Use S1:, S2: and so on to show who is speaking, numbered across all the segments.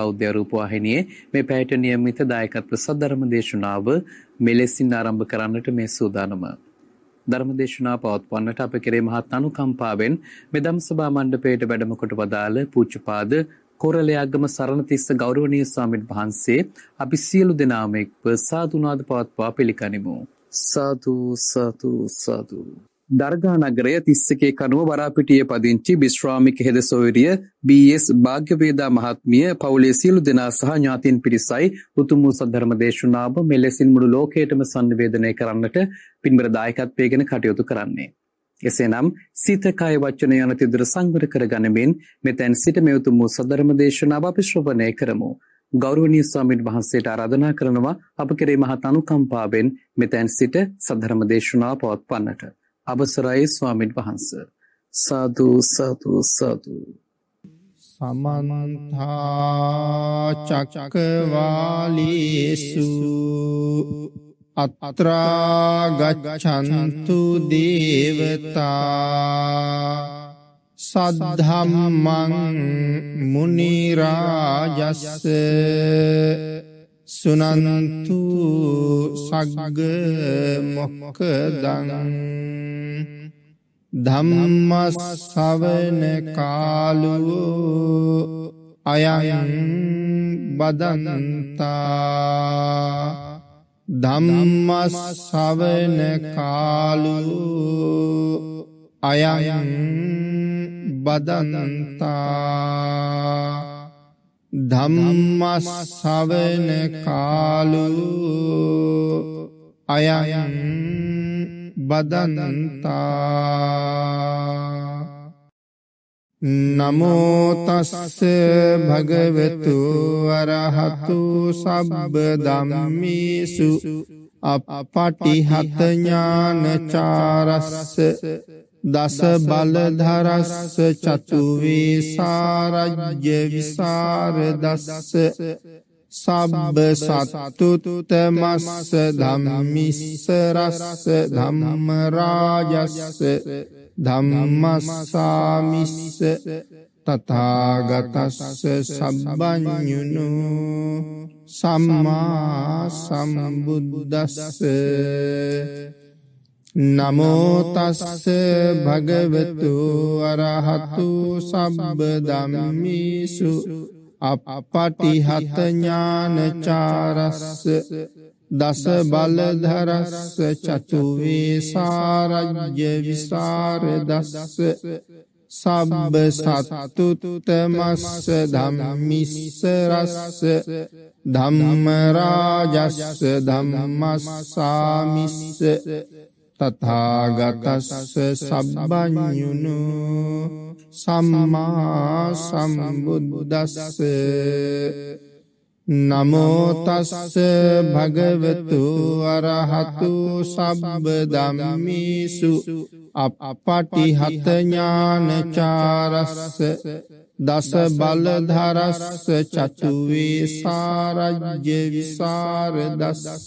S1: බෞද්ධ රූපවාහිනියේ මේ පැයට નિયમિત දායකත්ව සද්ධර්ම දේශනාව මෙලෙසින් ආරම්භ කරන්නට මේ සූදානම. ධර්ම දේශනාව පවත්වන්නට අප කෙරේ මහත් අනුකම්පාවෙන් මෙදම් සභා මණ්ඩපයේට වැඩම කොට වදාළ පූජ්‍යපාද කොරළයාගම සරණතිස්ස ගෞරවනීය ස්වාමීන් වහන්සේ අපි සියලු දෙනාම එක්ව සාදුනාද පවත්වා පිළිගනිමු. සාදු සාදු සාදු දර්ගා නගරය 31 කනුව වරාපිටියේ පදිංචි විශ්‍රාමික හෙද සොයුරිය බීඑස් භාග්‍යවේදා මහත්මිය පවුලේ සියලු දෙනා සහ ඥාතීන් පිරිසයි උතුම් වූ සද්ධර්ම දේශනාව මෙලෙසින් මුළු ලෝකයටම sannivedanaya කරන්නට පින්බර දායකත්වයේගෙන කටයුතු කරන්නේ. එසේනම් සිත කය වචන යන තිදුර සංවර කරගනිමින් මෙතෙන් සිට මේ උතුම් වූ සද්ධර්ම දේශනාව අපි ශ්‍රවණය කරමු. ගෞරවනීය ස්වාමීන් වහන්සේට ආරාධනා කරනවා අප කෙරෙහි මහත් අනුකම්පාවෙන් මෙතෙන් සිට සද්ධර්ම දේශනාව පවත්වන්නට. අවසරයි ස්වාමින් වහන්ස සාදු සාදු සාදු සමන්ත චක්කවාලේසු අත්‍රා ගච්ඡන්තු දේවතා සද්ධම්මං මුනි රාජස්ස සුනන්තු සග්ග මොක්කදං ධම්මස්සවන කාලෝ අයං බදනන්තා ධම්මස්සවන කාලෝ අයං බදනන්තා ධම්මස්සවන කාලු අයයන් බදනන්තා නමෝතස්ස භගවතු වරහතු සබ්බ දම්මිසු අප පටිහතඥානචාරස්ස දස බලධරස්ස චතුවේ සාරජ්‍ය විසාර දස්ස සබ්බ සත්තුත මස්ස ධම්මිස්ස රස්ස ධම්ම රාජස්ස ධම්මස්සාමිස්ස තථාගතස්ස සබ්බඤුනු සම්මා සම්බුද්දස්ස නමෝතස්ස භගවතු අරහතු සබබ දමමිසු අපපටිහතඥානචාරස්ස දස බලධරස්ස චතුවේ සාරජ්‍ය විසාර දස්ස සබ්බ සත්තුතුතමස්ස ධම්මිස්සරස්ස ධම්මරාජස්ස ධම්මස්සාමිස්ස තථාගතස්ස සබ්බඤුනු සම්මා සම්බුද්දස්ස නමෝ තස්ස භගවතු අරහතු සබ්බ ධම්මීසු අපපටිහත ඥානචාරස්ස දස බල ධරස්ස චතු වේසාරජ්‍ය විසර දස්ස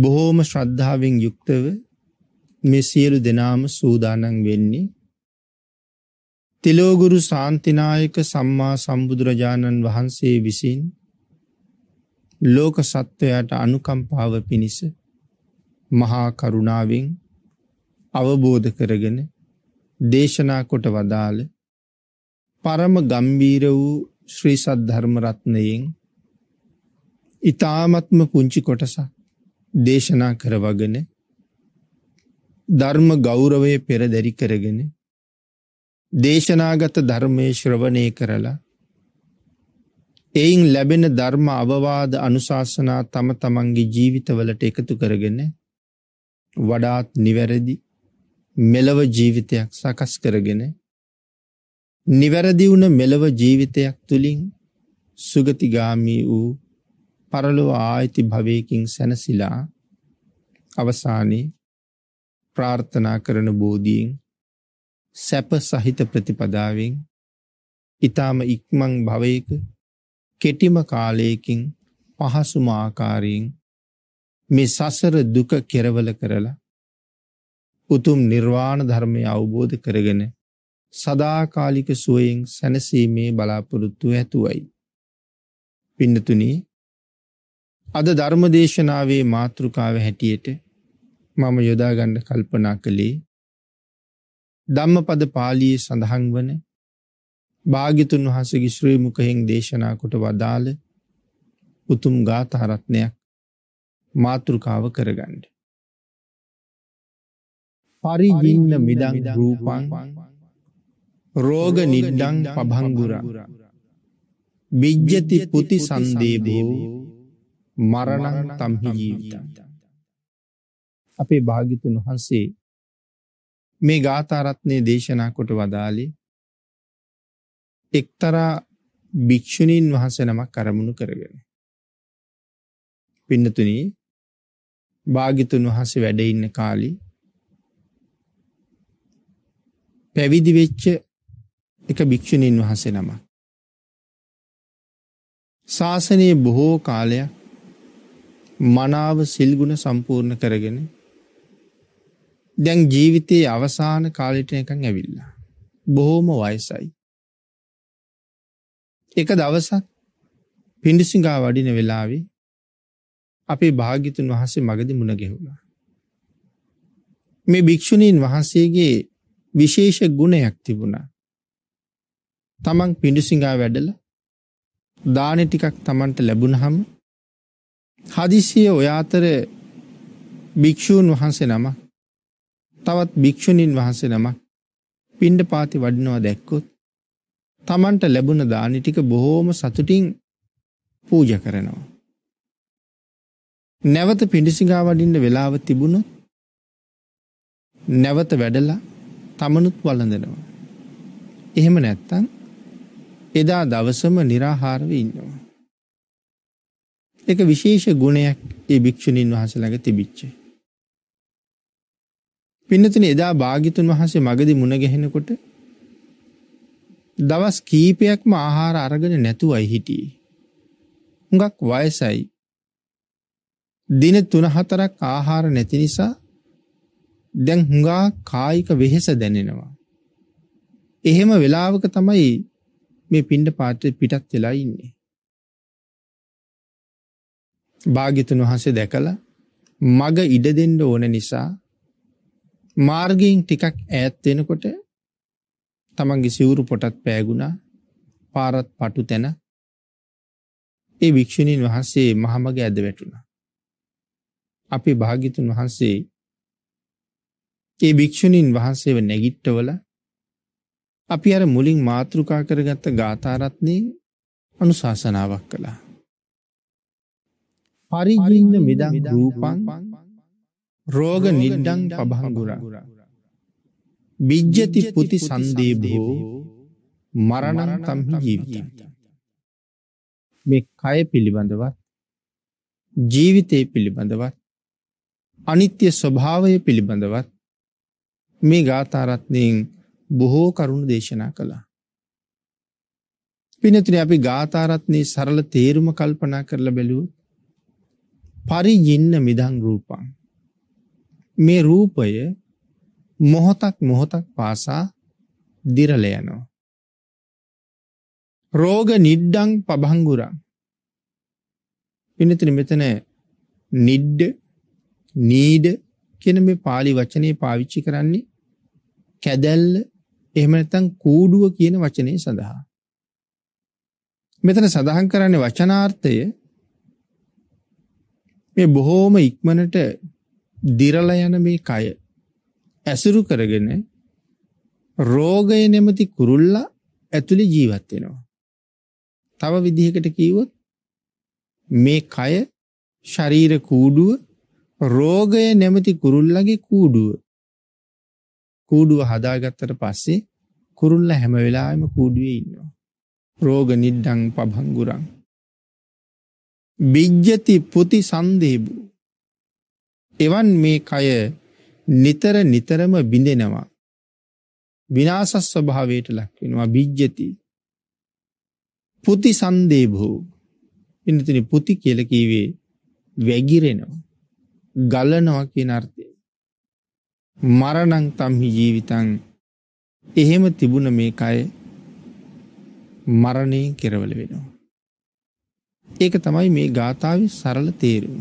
S1: බොහෝම ශ්‍රද්ධාවෙන් යුක්තව මේ සියලු දෙනාම සූදානන් වෙන්නේ තිලෝගුරු සාන්තිනායක සම්මා සම්බුදුරජාණන් වහන්සේ විසින් ලෝක සත්වයට අනුකම්පාව පිණිස මහා කරුණාවෙන් අවබෝධ කරගෙන දේශනා කොට වදාළ පරම ගම්බීර වූ ශ්‍රී සද්ධර්මරත්නයෙන් ඉතාමත්ම පුංචි කොටසක් දේශනා කරවගෙන ධර්ම ගෞරවය පෙරදැරි කරගෙන දේශනාගත ධර්මය ශ්‍රවණය කරලා එයින් ලැබෙන ධර්ම අවවාද අනුශාසනා තම තමන්ගේ ජීවිතවලට එකතු කරගෙන වඩාත් නිවැරදි මෙලව ජීවිතයක් සකස් කරගෙන නිවැරදි වුණ මෙලව ජීවිතයක් තුළින් සුගතිගාමී වූ පරලොව ආයිති භවයකින් සැනසිලා අවසානයේ ප්‍රාර්ථනා කරන බෝධීෙන් සැප සහිත ප්‍රතිපදාවෙන් ඊටාම ඉක්මන් භවයක කෙටිම කාලයකින් පහසුම ආකාරයෙන් මේ සසර දුක කෙරවල කරලා උතුම් නිර්වාණ ධර්මය අවබෝධ කරගෙන සදාකාලික සුවයෙන් සැනසීමේ බලාපොරොත්තු ඇතුවයි. පින්නතුනී අද ධර්මදේශනාවේ මාතෘකාව හැටියට මම යොදාගණ්ඩ කල්පනා කළේ ධම්ම පද පාලියේ සඳහන් වන භාගිතුන් වහසගේ ශ්‍රී මුකහෙෙන් දේශනා කොට වදාළ උතුම් ගාථහරත්නයක් මාතෘකාව කරගණ්ඩ. පරිගින්න මිඩං රූපන් රෝග නිඩ්ඩං පභංගුර බිජ්ජති පුති සන්දේබෝ මරණං තම්හි ජීවිතං අපේ භාග්‍යතුන් වහන්සේ මේ ගාථා රත්නේ දේශනා කොට වදාළේ එක්තරා භික්ෂුණීන් වහන්සේ නමක් අරමුණු කරගෙන පින්නතුනි භාග්‍යතුන් වහන්සේ වැඩ ඉන්න කාලේ පැවිදි වෙච්ච එක භික්ෂුණීන් වහන්සේ නමක් ශාසනයේ බොහෝ කාලයක් මනාව සිල්ගුණ සම්පූර්ණ කරගෙන දැන් ජීවිතයේ අවසාන කාලිට එකන් ඇවිල්ලා. බොහෝම වයසයි. එක දවසක් පිඩිසිංගා වඩින වෙලාවේ අපේ භාගිතුන් වහන්සේ මගදි මුණ ගෙහුණා. මේ භික්‍ෂුණීන් වහන්සේගේ විශේෂ ගුණයක් තිබුණා. තමන් පිඩිසිංගා වැඩල දානෙ ටිකක් තමන්ට ලැබුණහම හදිසිය ඔයාතර භික්‍ෂූන් වහන්සේ නම තවත් භික්‍ෂුණීන් වහන්සේ නම පින්ඩ පාති වඩිනවා දැක්කොත් තමන්ට ලැබුණ දානිටික බොහෝම සතුටින් පූජ කරනවා. නැවත පිඩිසිගා වඩින්ට වෙලාව තිබුණොත් නැවත වැඩලා තමනුත් වලඳනවා. එහෙම නැත්තන් එදා දවසම නිරාහාරව ඉන්නවා. එක විශේෂ ගුණයක් ඒ භික්‍ෂුණීන් වහස ළඟ තිබිච්චේ. පින්නතින එදා භාගිතුන් වහන්සේ මගදි මුණගැහෙනකොට දවස් කීපයක්ම ආහාර අරගෙන නැතුවයි හිටියේ. හුඟක් වයසයි. දින තුන හතරක් ආහාර නැති නිසා දැන් හුඟා කායික වෙහෙස දැනෙනවා. එහෙම වෙලාවක තමයි මේ පින්ඩ පාත්‍ර පිටත් වෙලා ඉන්නේ. භාගිතන් වහන්සේ දැකළ මග ඉඩ දෙන්න ඕන නිසා මාර්ගයෙන් ටිකක් ඈත්වෙනකොට තමන්ගේ සිවුරු පොටත් පෑගුණා පාරත් පටු තැන ඒ භික්‍ෂණීන් වහන්සේ මහමග ඇද වැටුණ. අපි භාගිතුන් වහන්සේ ඒ භික්‍ෂණීන් වහන්සේව නැගිට්ටවල අපි අර මුලින් මාතෘකා කරගත්ත ගාථාරත්නය අනුශාසනාවක් කළා. පරිජින්න මිදං රූපං රෝග නිඩ්ඩං පබහගුරා බිජ්ජති පුති සන්දීබෝ මරණං තම්හි ජීවිතං මේ කය පිළිබඳවත් ජීවිතය පිළිබඳවත් අනිත්‍ය ස්වභාවය පිළිබඳවත් මේ ගාථරත්නයෙන් බොහෝ කරුණු දේශනා කළා. පිනතින අපි ගාථරත්නය සරල තේරුම කල්පනා කරලා බැලූත් පරිජින්න මිදං රූපං මේ රූපය මොහොතක් මොහොතක් පාසා දිරල යනවා රෝග නිඩ්ඩං පබංගුරං පිනතින මෙතන නිඩ්ඩ නීඩ කියන මේ පාලි වචනය පාවිච්චි කරන්නේ කැදැල්ල එහෙම නැත්නම් කූඩුව කියන වචනේ සඳහා මෙතන සඳහන් කරන්නේ වචනාර්ථය මේ බොහෝම ඉක්මනට දිරලා යන මේ කය ඇසුරු කරගෙන රෝගය නැමැති කුරුල්ලා ඇතුලේ ජීවත් වෙනවා. තව විදිහකට කිව්වොත් මේ කය ශරීර කූඩුව රෝගය නැමැති කුරුල්ලගේ කූඩුව. කූඩුව හදාගත්තට පස්සේ කුරුල්ල හැම වෙලාවෙම කූඩුවේ ඉන්නවා. රෝග නිද්දං පබංගුරං විජ්ජති පුති සන්දේබු. එවන් මේ කය නිතර නිතරම බිඳෙනවා. විනාසස් ස්වභාවයට ලක්වෙනවා බිජ්ජති. පුති සන්දේභෝ පිනතින පුති කියලකීවේ වැගිරෙනවා. ගලනවා කිය නර්ථය. මරණං තම්හි ජීවිතන් එහෙම තිබුණ මේ කය මරණය කෙරවල වෙනවා. ඒක තමයි මේ ගාථාව සරල තේරුම.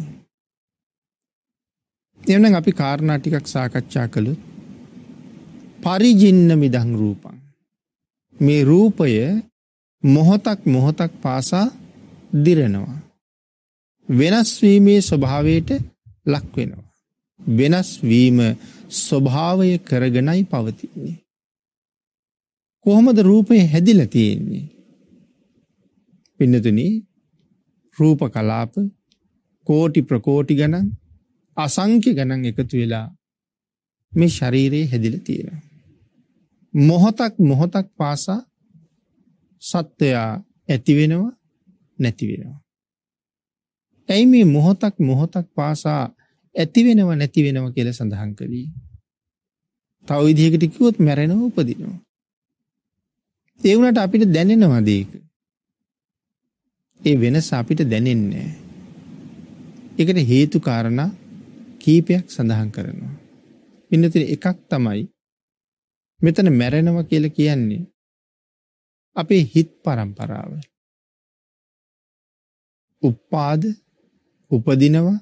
S1: එවනම් අපි කාරණා ටිකක් සාකච්ඡා කළොත් පරිජින්න මිදං රූපං මේ රූපය මොහොතක් මොහොතක් පාසා දිරනවා වෙනස් වීමේ ස්වභාවයට ලක් වෙනවා වෙනස් වීම ස්වභාවය කරගෙනයි පවතින්නේ කොහොමද රූපය හැදිලා තියෙන්නේ පින්නතුනි රූප කලාප කෝටි ප්‍රකෝටි ගණන් අසංක්‍ය ගණන් එකතු වෙලා මේ ශරීරයේ හැදිල තියෙන. මොහොතක් මොහොතක් පාසා සත්වයා ඇතිවෙනවා නැතිවෙනවා. ඇයි මේ මොහොතක් මොහොතක් පාසා ඇතිවෙනව නැතිවෙනව කියල සඳහන් කළී. තව විදිහකට කිවොත් මැරෙනව උපදිනවා. ඒවුනට අපිට දැනෙනවදේක. ඒ වෙනස අපිට දැනෙන්නේ ඒකට හේතු කාරණා කීපයක් සඳහන් කරනවා. පින්නතින එකක් තමයි මෙතන මැරෙනවා කියලා කියන්නේ අපේ හිත් පරම්පරාව. උප්පාද උපදිනවා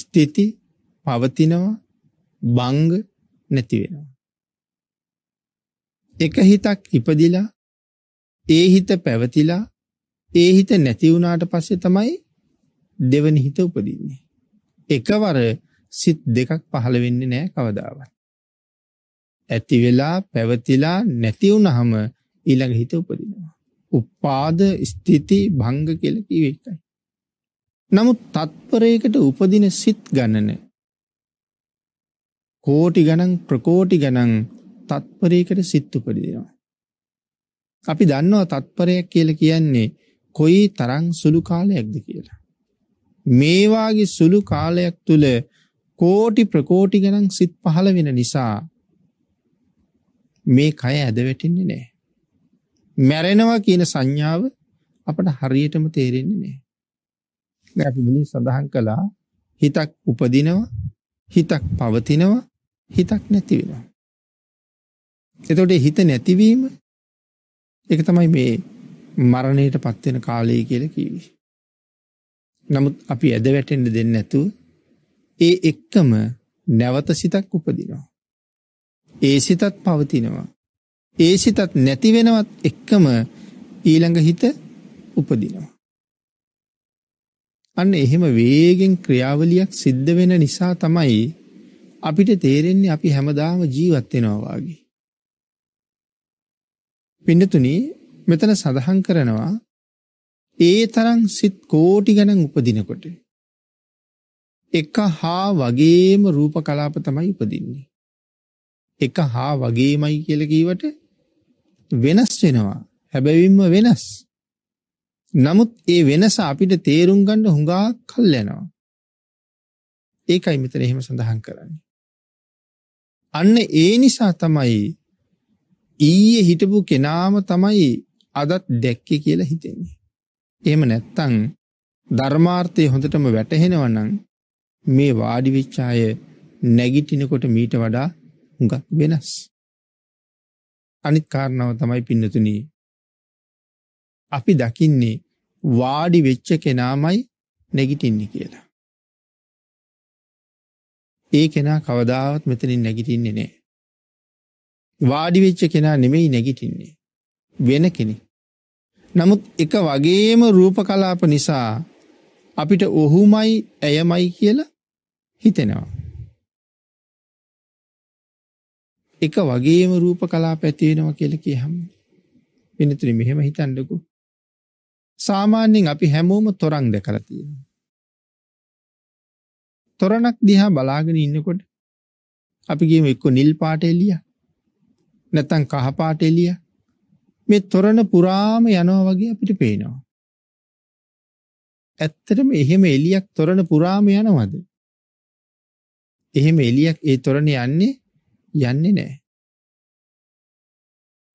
S1: ස්ථිති පවතිනවා බංග නැති වෙනවා. එක හිතක් ඉපදිලා ඒ හිත පැවතිලා ඒ හිත නැති වුණාට පස්සේ තමයි දෙවෙනි හිත උපදින්නේ. එකවර සිත් දෙකක් පහළ වෙන්නේ නැහැ කවදාවත්. ඇති වෙලා පැවතිලා නැති වුණාම ඊළඟ හිත උපදිනවා. උපාද ස්ථಿತಿ භංග කියලා කිව්ව එකයි. නමුත් තත්පරයකට උපදින සිත් ගණන කෝටි ගණන් ප්‍රකෝටි ගණන් තත්පරයකට සිත් උපදිනවා. අපි දන්නවා තත්පරයක් කියලා කියන්නේ කොයි තරං සුළු කාලයක්ද කියලා. මේවාගේ සුළු කාලයක් තුළ කෝටි ප්‍රකෝටි ගණන් සිත් පහළ වෙන නිසා මේ කය ඇදවැටෙන්නේ නෑ. මැරෙනවා කියන සංඥාව අපට හරියටම තේරෙන්නේ නෑ. අපි මුලින් සඳහන් කළා හිතක් උපදිනවා හිතක් පවතිනවා හිතක් නැති වෙනවා. එතකොට හිත නැතිවීම ඒක තමයි මේ මරණයටපත් වෙන කාලය කියලා කිව්වේ. නමුත් අපි ඇද වැටෙන්න දෙන්නේ නැතුව ඒ එක්කම නැවත සිතක් උපදිනවා. ඒ සිතත් පවතිනවා. ඒ සිතත් නැති වෙනවත් එක්කම ඊළඟ හිත උපදිනවා. අන්න එහෙම වේගෙන් ක්‍රියාවලියක් සිද්ධ වෙන නිසා තමයි අපිට තේරෙන්නේ අපි හැමදාම ජීවත් වෙනවා වගේ. පින්නතුනි මෙතන සඳහන් කරනවා ඒ තරම් සිත් කෝටි ගණන් උපදිනකොට එක හා වගේම රූප කලාප තමයි උපදින්නේ. එක හා වගේමයි කියලා කීවට වෙනස් වෙනවා. හැබැවින්ම වෙනස්. නමුත් ඒ වෙනස අපිට තේරුම් ගන්න හුඟා කල් යනවා. ඒකයි මෙතන එහෙම සඳහන් කරන්නේ. අන්න ඒ නිසා තමයි ඊයේ හිටපු කෙනාම තමයි අදත් දැක්කේ කියලා හිතෙන්නේ. එහෙම නැත්තං ධර්මාර්ථය හොඳටම වැටහෙනවනම් මේ වාඩිවිච්ච අය නැගිටිනකොට මීට වඩා හුඟක් වෙනස්. අනිත් කාරණාව තමයි පින්නතුනි. අපි දකින්නේ වාඩි වෙච්ච කෙනාමයි නැගිටින්නේ කියලා. ඒ කෙනා කවදාවත් මෙතනින් නැගිටින්නේ නෑ. වාඩි වෙච්ච කෙනා නෙමෙයි නැගිටින්නේ. වෙන කෙනෙක්. නමුත් එක වගේම රූප කලාප නිසා අපිට ඔහුමයි ඇයමයි කියලා හිතෙනවා. එක වගේම රූප කලාප ඇතිවෙනවා කියලා කියහම්. වෙනතුරි මෙහෙම හිතන්නකෝ. සාමාන්‍යයෙන් අපි හැමෝම තොරන් දැකලා තියෙනවා. තොරණක් දිහා බලාගෙන ඉන්නකොට අපි ගියම එක්ක නිල් පාට එළිය නැත්නම් කහ පාට එළිය මේ තොරණ පුරාම යනවා වගේ අපිට පේනවා. ඇත්තටම එහෙම එලියක් තොරණ පුරාම යනවද? එහෙම එලියක් ඒ තොරණ යන්නේ යන්නේ නැහැ.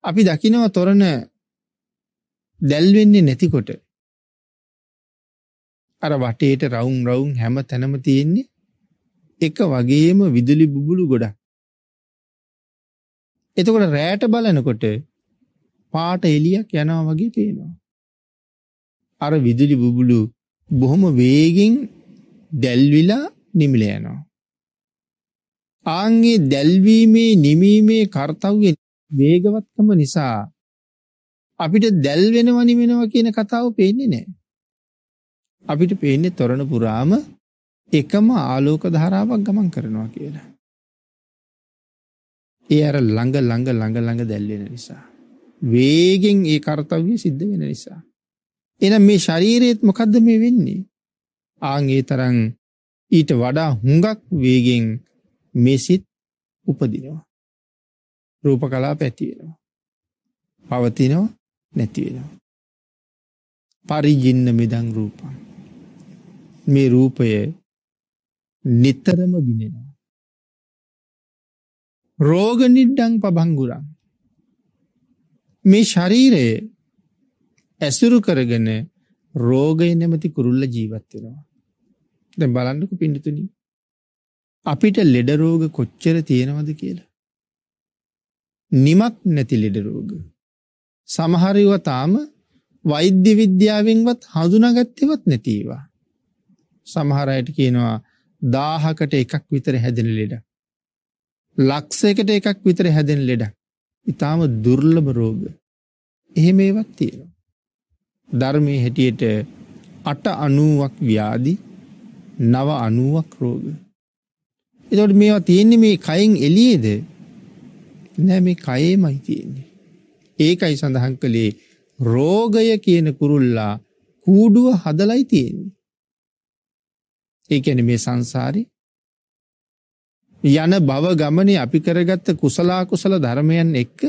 S1: අපි දකිනවා තොරණ දැල් වෙන්නේ නැතිකොට අර වටේට රවුම් රවුම් හැම තැනම තියෙන්නේ එක වගේම විදුලි බුබුලු ගොඩක්. එතකොට රැයට බලනකොට පාට එලියක් යනවා වගේ පේනවා. අර විදුලි බුබුලු බොහොම වේගෙන් දැල්විලා නිමිල යනවා. ආන්ගේ දැල්වීමේ නිමීමේ කාර්යය වේගවත්කම නිසා අපිට දැල් වෙනවා නිමෙනවා කියන කතාව පේන්නේ නැහැ. අපිට පේන්නේ තොරණ පුරාම එකම ආලෝක ධාරාවක් ගමන් කරනවා කියලා. ඒ අර ළඟ ළඟ ළඟ ළඟ දැල්වෙන නිසා. වේගෙන් ඒ කාර්තව්‍ය සිද්ධ වෙන නිසා. එහෙනම් මේ ශරීරයේත් මොකද්ද මේ වෙන්නේ? ආන් ඒ තරම් ඊට වඩා හුඟක් වේගෙන් මේ සිත් උපදිනවා. රූප කලාප ඇති වෙනවා. පවතිනවා නැති වෙනවා. පරිජින්න මෙදං රූපං. මේ රූපය නිතරම බිනෙනවා. රෝග නිඩ්ඩං පබංගුරං මේ ශරීරයේ ඇසුරු කරගෙන රෝගය නැමති කුරුල්ල ජීවත් වෙනවා. දැන් බලන්නකෝ පින්නතුනි. අපිට ලෙඩ රෝග කොච්චර තියෙනවද කියලා. නිමක් නැති ලෙඩ රෝග. සමහර ඒවා තාම වෛද්‍ය විද්‍යාවෙන්වත් හඳුනාගත්තේවත් නැති ඒවා. සමහර අයට කියනවා 1000කට එකක් විතර හැදෙන ලෙඩ. ලක්ෂයකට එකක් විතර හැදෙන ලෙඩ. ඉතාම දුර්ලභ රෝග එහෙම ඒවත් තියෙනවා. ධර්මය හැටියට අට අනුවක් ව්‍යාදි නව අනුවක් රෝග. එතට මේවා තියෙන්නේ මේ කයින් එලියේද නෑ මේ කයේ මයි තියෙන්නේ. ඒකයි සඳහන් කළේ රෝගය කියන කුරුල්ලා කූඩුව හදලයි තියෙන්නේ. ඒකැන මේ සංසාරි යන භව ගමනේ අපි කරගත්ත කුසලා කුසල ධර්මයන් එක්ක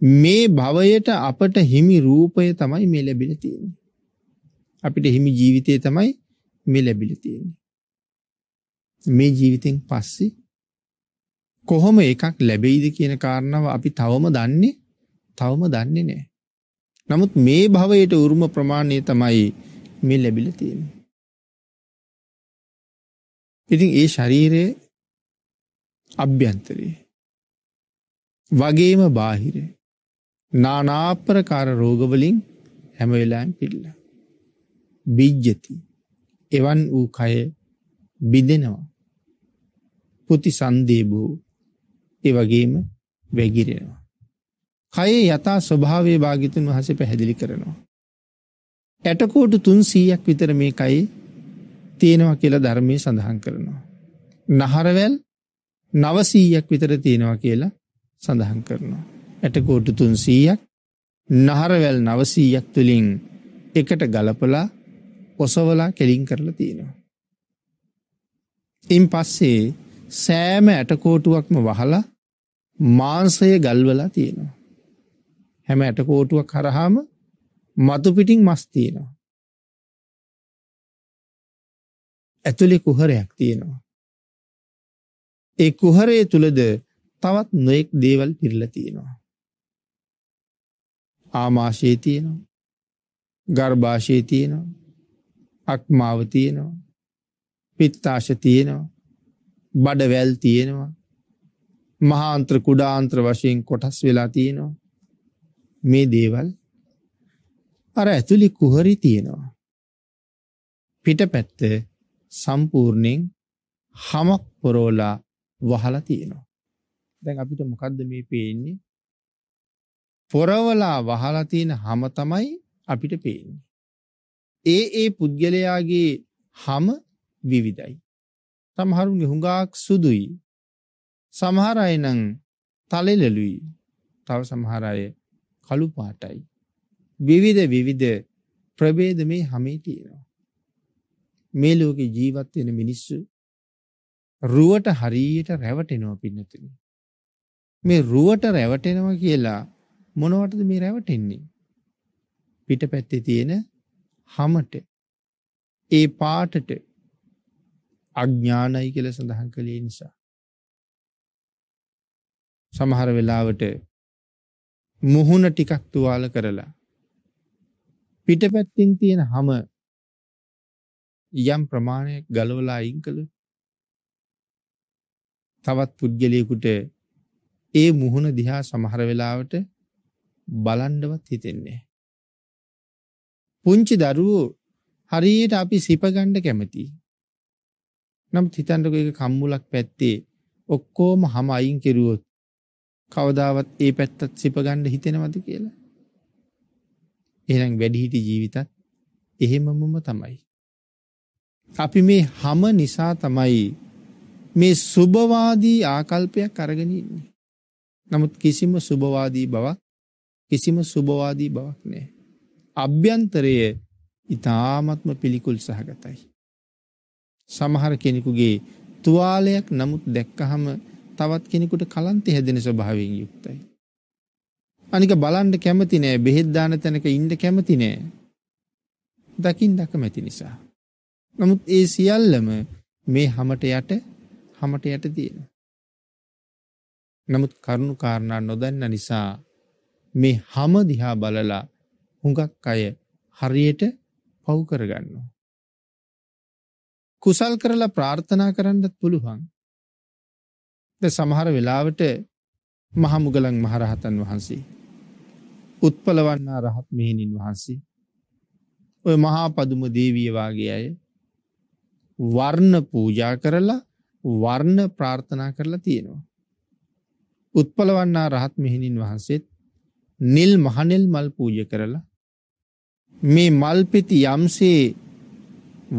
S1: මේ භවයට අපට හිමි රූපය තමයි මේ ලැබිලා තියෙන්නේ. අපිට හිමි ජීවිතය තමයි මේ ලැබිලා තියෙන්නේ. මේ ජීවිතෙන් පස්සේ කොහොම එකක් ලැබෙයිද කියන කාරණාව අපි තවම දන්නේ තවම දන්නේ නැහැ. නමුත් මේ භවයට උරුම ප්‍රමාණය තමයි මේ ලැබිලා තියෙන්නේ. ඉතින් ඒ ශරීරයේ අභ්‍යන්තරයේ. වගේම බාහිර නානාප්‍රකාර රෝගවලින් හැමවෙලාම් පිල්ල. බිජ්ජති එවන් වූ කය බිදෙනවා පුති සන්දේබෝ එවගේම වැගිරෙනවා. කයේ යතා ස්වභාවේ භාගිතුන් වහස පැහැදිලි කරනවා. ඇටකෝටු තුන් සීයක් විතර මේ කයි තියෙනවා කියලා ධර්මය සඳහන් කරනවා. නහරවැල් නවසීයක් විතර තියෙනවා කියලා සඳහන් කරනවා. ඇටකෝටු තුන් සීයක් නහරවැල් නවසීයක් තුළින් එකට ගලපලා ඔසවලා කෙලින් කරලා තියෙනවා. ඉන් පස්සේ සෑම ඇටකෝටුවක්ම වහලා මාංසය ගල්වලා තියෙනවා. හැම ඇටකෝටුවක් හරහාම මතුපිටින් මස් තියෙනවා. ඇතුළි කුහරයක් තියෙනවා. ඒ කුහරය තුළද තවත් නොයෙක් දේවල් පිරලා තියෙනවා. ආමාශයේ තියෙනවා. ගර්භාෂයේ තියෙනවා. අක්මාව තියෙනවා. පිත්තාශ තියෙනවා. බඩවැල් තියෙනවා. මහාන්ත්‍ර කුඩාන්ත්‍ර වශයෙන් කොටස් වෙලා තියෙනවා. මේ දේවල් අර ඇතුළි කුහරි තියෙනවා. පිටපැත්ත සම්පූර්ණයෙන් හමක් පොරෝලා වහලා තියෙනවා. දැන් අපිට මොකද්ද මේ පේන්නේ? පොරවලා වහලා තියෙන හැම තමයි අපිට පේන්නේ. ඒ ඒ පුද්ගලයාගේ හැම විවිධයි. සමහරුන්ගේ හුඟාක් සුදුයි. සමහර අය නම් තලෙලලුයි. තව සමහර අය කළු පාටයි. විවිධ විවිධ ප්‍රභේද මේ හැමේ තියෙනවා. මේ ලෝකේ ජීවත් වෙන මිනිස්සු රුවට හරියට රැවටෙනවා පින්නතුනි. මේ රුවට රැවටෙනවා කියලා මොනවටද මේ රැවටෙන්නේ? පිටපැත්තේ තියෙන හැමට ඒ පාටට අඥානයි කියලා සඳහන් කළේ නිසා. සමහර වෙලාවට මුහුණ ටිකක් තුවාල කරලා පිටපැත්තින් තියෙන හැම යම් ප්‍රමාණයක් ගලවලා අයින් කළොත් තවත් පුද්ගලයකුට ඒ මුහුණ දිහා සමහර වෙලාවට බලන්ඩවත් හිතෙන්නේ. පුංචි දරුවෝ හරියට අපි සිපගණ්ඩ කැමති. නම් හිතන්ටක එක කම්මුලක් පැත්තේ ඔක්කෝම හම අයින් කෙරුවොත් කවදාවත් ඒ පැත්තත් සිපගණ්ඩ හිතෙනවද කියලා. එනම් වැඩිහිටි ජීවිතත් එහෙමමම තමයි. අපි මේ හම නිසා තමයි මේ සුභවාදී ආකල්පයක් අරගෙන ඉන්නේ. නමුත් කිසිම සුභවාදී බවක් කිසිම සුභවාදී බවක් නෑ. අභ්‍යන්තරය ඉතාමත්ම පිළිකුල් සහගතයි. සමහර කෙනෙකුගේ තුවාලයක් නමුත් දැක්කහම තවත් කෙනෙකුට කලන්තෙ හැදෙන ස්වභාවයෙන් යුක්තයි. අනික බලන්ඩ කැමති නෑ බෙහෙද්දාන තැනක ඉන්ඩ කැමති නෑ. දකිින් දකමැති නිසා. නමුත් ඒ සියල්ලම මේ හමට යට හමට යට තියෙන. නමුත් කරුණු කාරණා නොදන්න නිසා මේ හම දිහා බලලා හුඟක් අය හරියට පව් කරගන්නවා. කුසල් කරලා ප්‍රාර්ථනා කරන්නත් පුළුවන්. ද සමහර වෙලාවට මහමුගලන් මහරහතන් වහන්සේ. උත්පලවන්නා රහත් මෙහිණින් වහන්සේ. ඔය මහා පදුම දේවියවාගේ අය වර්ණ පූජා කරලා වර්ණ ප්‍රාර්ථනා කරලා තියෙනවා. උත්පලවන්නා රහත් මෙහිණින් වහන්සේත් නිල් මහනෙල් මල් පූජ කරලා මේ මල්පෙති යම්සේ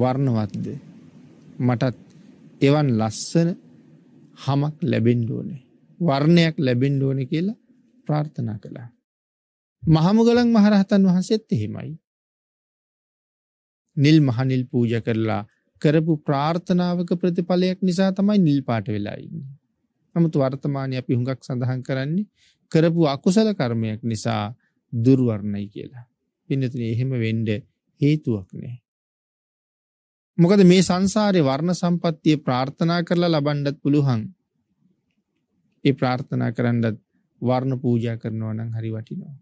S1: වර්ණවත්ද මටත් එවන් ලස්සන හමක් ලැබෙන්ඩෝනේ වර්ණයක් ලැබෙන්ඩෝන කියලා ප්‍රාර්ථනා කළා. මහමුගලන් මහරහතන් වහන්සේත් එහෙමයි. නිල් මහනිල් පූජ කරලා කරපු ප්‍රාර්ථනාවක ප්‍රතිඵලයක් නිසා තමයි නිල් පාට වෙලා ඉන්නේ. නමුත් වර්තමානයේ අපි හුඟක් සඳහන් කරන්නේ කරපු අකුසල කර්මයක් නිසා දුර්වර්ණයි කියලා. පින්නතුනේ එහෙම වෙන්න හේතුවක් නැහැ. මොකද මේ සංසාරේ වර්ණ සම්පත්තිය ප්‍රාර්ථනා කරලා ලබන්නත් පුළුවන්. ඒ ප්‍රාර්ථනා කරන්නත් වර්ණ පූජා කරනවා නම් හරි වටිනවා.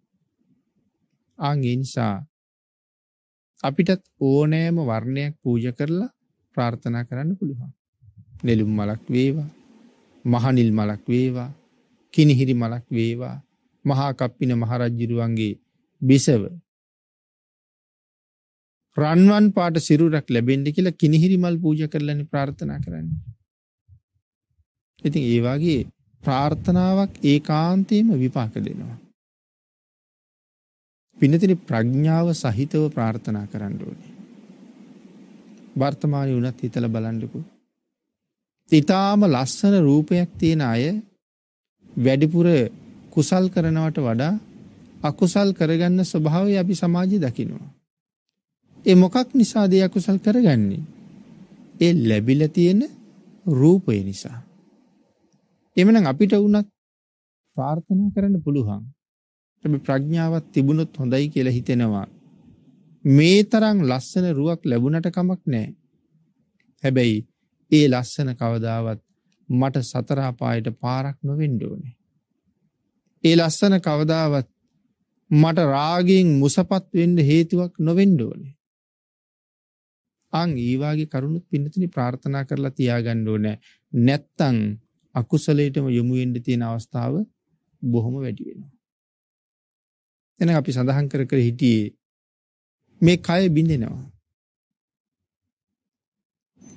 S1: ආන් ඒ නිසා අපිටත් ඕනෑම වර්ණයක් පූජා කරලා ප්‍රාර්ථනා කරන්න පුළුවන්. නෙළුම් මලක් වේවා මහනිල් මලක් වේවා කිනිහිරි මලක් වේවා මහා කප්පින මහරජ්ජිරුවන්ගේ බිසව රන්වන් පාට සිරුරක් ලැබෙන්ඩ කියලා කිනිහිරි මල් පූජ කරලන ප්‍රාර්ථනා කරන්න. ඉතින් ඒවාගේ ප්‍රාර්ථනාවක් ඒ කාන්තයම විපාක දෙනවා. පිනතින ප්‍රඥ්ඥාව සහිතව ප්‍රාර්ථනා කරන්න ඕනේ. වර්තමානය වනත් හිතල බලන්ඩකු. ඉතාම ලස්සන රූපයක් තියෙන අය වැඩිපුර කුසල් කරනවට වඩා අකුසල් කරගන්න ස්වභාවය අපි සමාජය දකිනවා. ඒ මොකක් නිසා දෙය අකුසල් කරගන්නේ. ඒ ලැබිල තියෙන රූපය නිසා. එමන අපිට වනත් ප්‍රාර්ථනා කරන්න පුළුවන්. ප්‍රඥාවත් තිබුණොත් හොඳයි කියලා හිතෙනවා මේ තරම් ලස්සන රුවක් ලැබුණට කමක් නැහැ. හැබැයි ඒ ලස්සන කවදාවත් මට සතර අපායට පාරක් නොවෙන්න ඕනේ. ඒ ලස්සන කවදාවත් මට රාගයෙන් මුසපත් වෙන්න හේතුවක් නොවෙන්න ඕනේ. අන් ඒ වාගේ කරුණුත් පින්නතුනි ප්‍රාර්ථනා කරලා තියාගන්න ඕනේ. නැත්තම් අකුසලයටම යොමු වෙන්න තියෙන අවස්ථාව බොහොම වැඩි වෙනවා. එන අපි සඳහන් කර කර හිටියේ මේ කය බිඳෙනවා.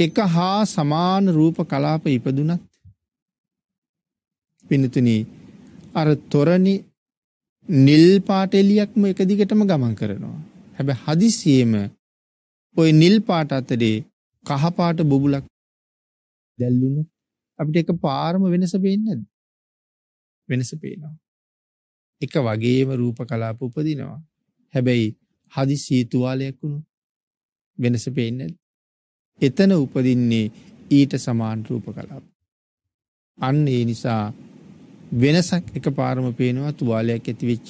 S1: එක හා සමාන රූප කලාප ඉපදුනත් පිනතුන අර තොරණි නිල් පාටෙලියක්ම එක දිගටම ගමන් කරනවා. හැබ හදිසියම ඔය නිල් පාට අතරේ කහපාට බොබුලක් දැල්ලුණු අපිට එක පාරම වෙනස පේන්නද වෙනස පේනවා. එක වගේම රූප කලාප උපදිනවා. හැබැයි හදිසිය තුවාලයක් වුණු වෙනස පේන්නේ එතන උපදින්නේ ඊට සමාන රූප කලාප. අන්න ඒ නිසා වෙනසක් එක පාරම පේනවා තුවාලයක් ඇතිවෙච්ච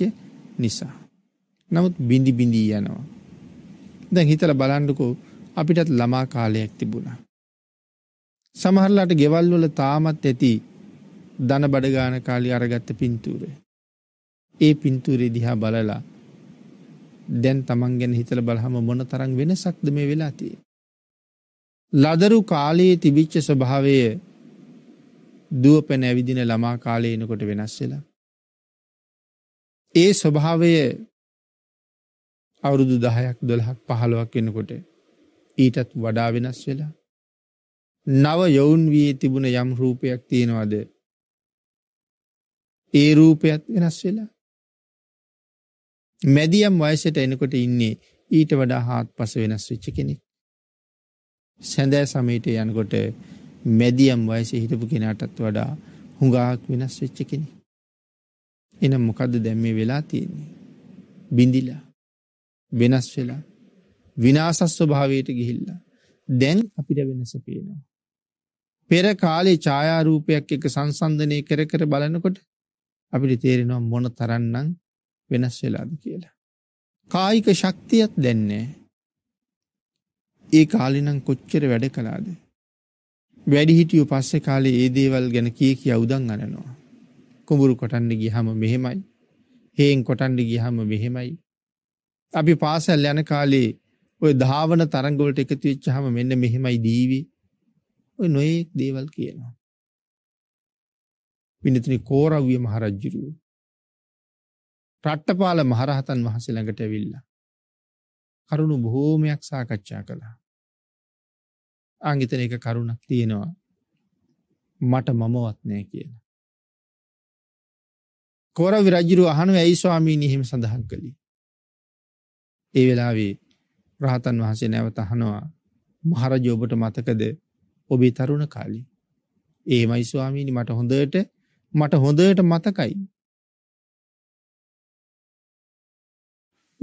S1: නිසා. නමුත් බිඳි බිඳී යනවා. දැන් හිතල බලන්ඩකෝ අපිටත් ළමා කාලයක් තිබුණා. සමහරලාට ගෙවල් වල තාමත් ඇති දන බඩගාන කාලි අරගත්ත පින්තූරේ. ඒ පින්තූරේ දිහා බලලා දැන් තමන් ගැන හිතල බලහම මොන තරං වෙනසක්ද මේ වෙලා තිය. ලදරු කාලයේ තිබිච්ච ස්වභාවය දුව පැන ඇවිදින ළමා කාලයනකොට වෙනස් වෙලා. ඒ ස්වභාවය අවුරුදු දහයක් දොළහක් පහළුවක් වෙනකොට ඊටත් වඩා වෙනස් වෙලා. නව යොවුන් වී තිබුණ යම් රූපයක් තියෙනවාද ඒ රූපයත් වෙනස් වෙලා මැදියම් වයසට එනකොට ඉන්නේ ඊට වඩා හාත් පස වෙනස් විච්ච කෙනෙ. සැඳෑ සමීට යනකොට මැදියම් වයස හිටපු කෙනටත් වඩා හුඟාක් වෙනස් වෙච්ච කෙනෙ. එනම් මොකද දැම්මේ වෙලා තියෙන්නේ. බිඳිලා වෙනස් වෙලා විනාසස්ව භාවයට ගිහිල්ලා දැන් අපිට වෙනස පේනවා. පෙර කාලේ ඡායාරූපයක් එක සංසන්ධනය කර කර බලනකොට අපිට තේරෙනවා මොන තරන්නම් වෙනස් වෙලාද කියලා. කායික ශක්තියක් දැන්නේ. ඒ කාලෙනම් කොච්චර වැඩ කළාද. වැඩිහිටියෝ පස්සේ කාලේ ඒ දේවල් ගැන කිය කිය උදන් අනනවා. කුඹුරු කොටන්න ගිහම මෙහෙමයි. හේන් කොටන්න ගිහම මෙහෙමයි. අපි පාසල් යන කාලේ ඔය ධාවන තරංගවලට එකතු වෙච්චාම මෙන්න මෙහෙමයි දීවි. ඔය නොයෙක් දේවල් කියනවා. විනතිනි කෝරව්‍ය මහරජුරුවෝ රට්ටපාල මහරහතන් වහන්සේ ළඟට ඇවිල්ලා. කරුණු බොහෝමයක් සාකච්ඡා කළා. අංගිතන එක කරුණක් තියෙනවා. මට මමවත් නෑ කියලා. කෝර විරජිරු අහනු ඇයි ස්වාමීන් එහෙම සඳහන් කළි. ඒ වෙලාවේ රහතන් වහන්සේ නැවත අහනවා මහරජෝබට මතකද ඔබේ තරුණ කාලි. ඒමයි ස්වාමීනි මට හොඳට මට හොඳට මතකයි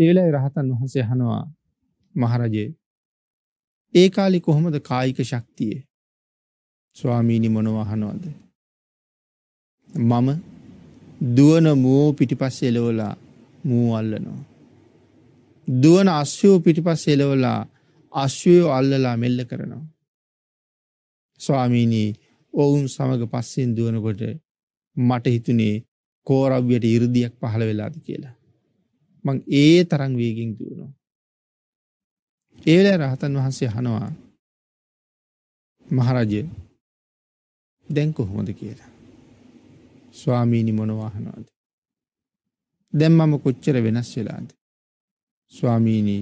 S1: ඒවෙලා රහතන් වහන්සේ හනවා මහරජයේ ඒ කාලි කොහොමද කායික ශක්තිය ස්වාමීණි මොනවහනවද. මම දුවන මූ පිටිපස් එලවලා මූ අල්ලනවා. දුවන අශ්‍යයෝ පිටිපස් එලවලා අශ්වයෝ අල්ලලා මෙල්ල කරනවා. ස්වාමීණී ඔවුන් සමඟ පස්සෙන් දුවනකොට මට හිතුනේ කෝරව්යට ඉරදියක් පහළ වෙලාද කියලා. මං ඒ තරං වේගෙන් දුවනවා. ඒවල රහතන් වහන්සේ හනවා මහරජය දැන් කොහොමද කියලා. ස්වාමීනි මොනවාහනවාද. දැම් මම කොච්චර වෙනස් වෙලාද. ස්වාමීනී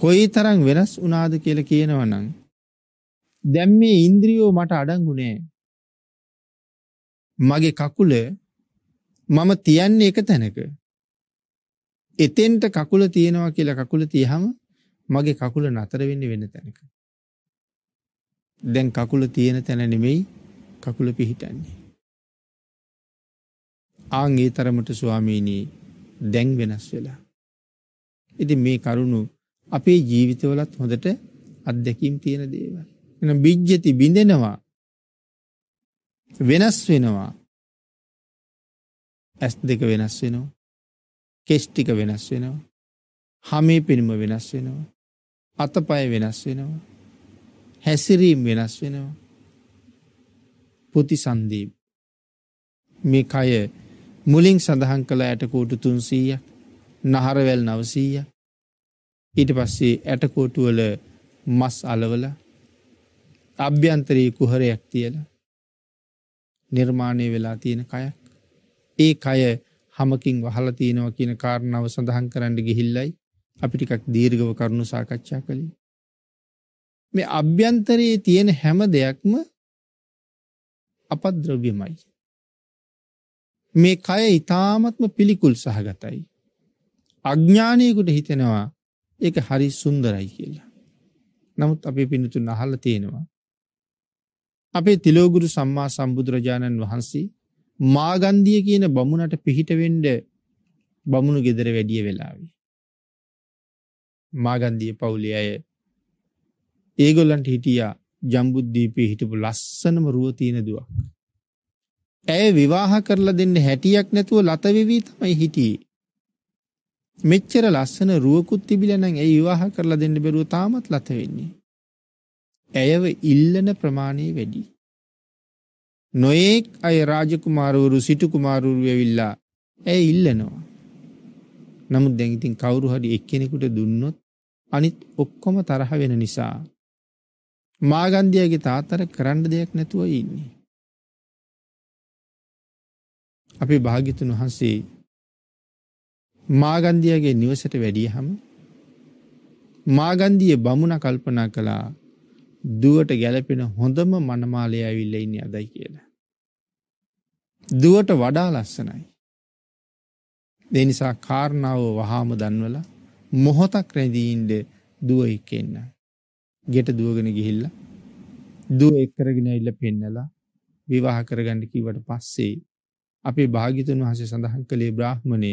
S1: කොයි තරං වෙනස් වනාද කියල කියනවනං. දැම් මේ ඉන්ද්‍රියෝ මට අඩංගුණේ. මගේ කකුල මම තියන්නේ එක තැනක එතෙන්ට කකුල තියෙනවා කියලා කකුල තියහම මගේ කකුල නතර වෙන්නේ වෙන තැනක. දැන් කකුල තියෙන තැන නෙමෙයි කකුල පිහිටන්නේ. ආන් ඒ තරමට ස්වාමීනී දැන් වෙනස් වෙලා. ඉතින් මේ කරුණු අපේ ජීවිතවලත් හොඳට අත්දැකීම් තියෙන දේවල්. එන බිජ්ජති බිඳෙනවා. වෙනස් වෙනවා. ඇස් දෙක වෙනස් වෙනවා. කෙස්්ටික වෙනස් වෙනවා. හමේ පිරිම වෙනස් වෙනවා. අතපය වෙනස් වෙනවා. හැසිරීම් වෙනස් වෙනවා. පොති සන්දීප මේ කය මුලින් සඳහන් කළ ඇටකෝටු තුන්සීයක් නහරවැල් නවසීය ඊට පස්සේ ඇටකෝටුවල මස් අලවල අභ්‍යන්තරයේ කුහරයක් තියල නිර්මාණය වෙලා තියෙන කයක් ඒ කය හමකින් වහල තියෙනවා කියන කාරණාව සඳහන් කරන්න ගිහිල්ලයි අපි ටිකක් දීර්ඝව කරුණු සාකච්ඡා කළේ. මේ අභ්‍යන්තරයේ තියෙන හැම දෙයක්ම අපද්‍රව්‍යමයි. මේ කය ඊ타මත්ම පිළිකුල් සහගතයි. අඥානීයකට හිතෙනවා ඒක හරි සුන්දරයි කියලා. නමුත් අපේ පින්තුන් අහලා තියෙනවා. අපේ තිලෝගුරු සම්මා සම්බුදුරජාණන් වහන්සේ මාගන්දිය කියන බමුණට පිහිට වෙන්න බමුණු ගෙදර වැඩිය වෙලාවේ. මාගන්දිය පවුලේ අය ඒගොල්ලන්ට හිටියා ජම්බුද්දීපේ හිටපු ලස්සනම රුව තියෙන දුවක්. ඇය විවාහ කරලා දෙන්න හැටියක් නැතුව ලතවිවී තමයි හිටියේ. මෙච්චර ලස්සන රුවකුත් තිබිලා නම් ඇයි විවාහ කරලා දෙන්න බැරුව තාමත් ලත වෙන්නේ. ඇයව ඉල්ලන ප්‍රමාණය වැඩියි. නොයෙක් අය රාජකුමාරවරු සිටුකුමාරුරු ඇවිල්ලා ඇය ඉල්ලනවා. නමුත් දැඟිතින් කවුරු හරි එක්කෙනෙකුට දුන්නොත් අනිත් ඔක්කොම තරහ වෙන නිසා. මාගන්ධයගේ තාතර කරන්න දෙයක් නැතුව ඉන්නේ. අපි භාගිතුන් වහන්සේ මාගන්ධියගේ නිවසට වැඩිය හම මාගන්දිය බමුණ කල්පනා කළා දුවට ගැලපෙන හොඳම මනමාලය ඇවිල්ල ඉන්න අදයි කියලා. දුවට වඩා ලස්සනයි. දෙනිසා කාරණාව වහාම දන්වල මොහොතක් රැඳීන්ඩ දුව එක්කෙන්න. ගෙට දුවගෙන ගිහිල්ල දුව එක්කරගෙන ඉල්ල පෙන්නලා විවාහ කරගණ්ඩ කීවට පස්සේ අපේ භාගිතන් වහස සඳහන් කළේ බ්‍රාහ්මණය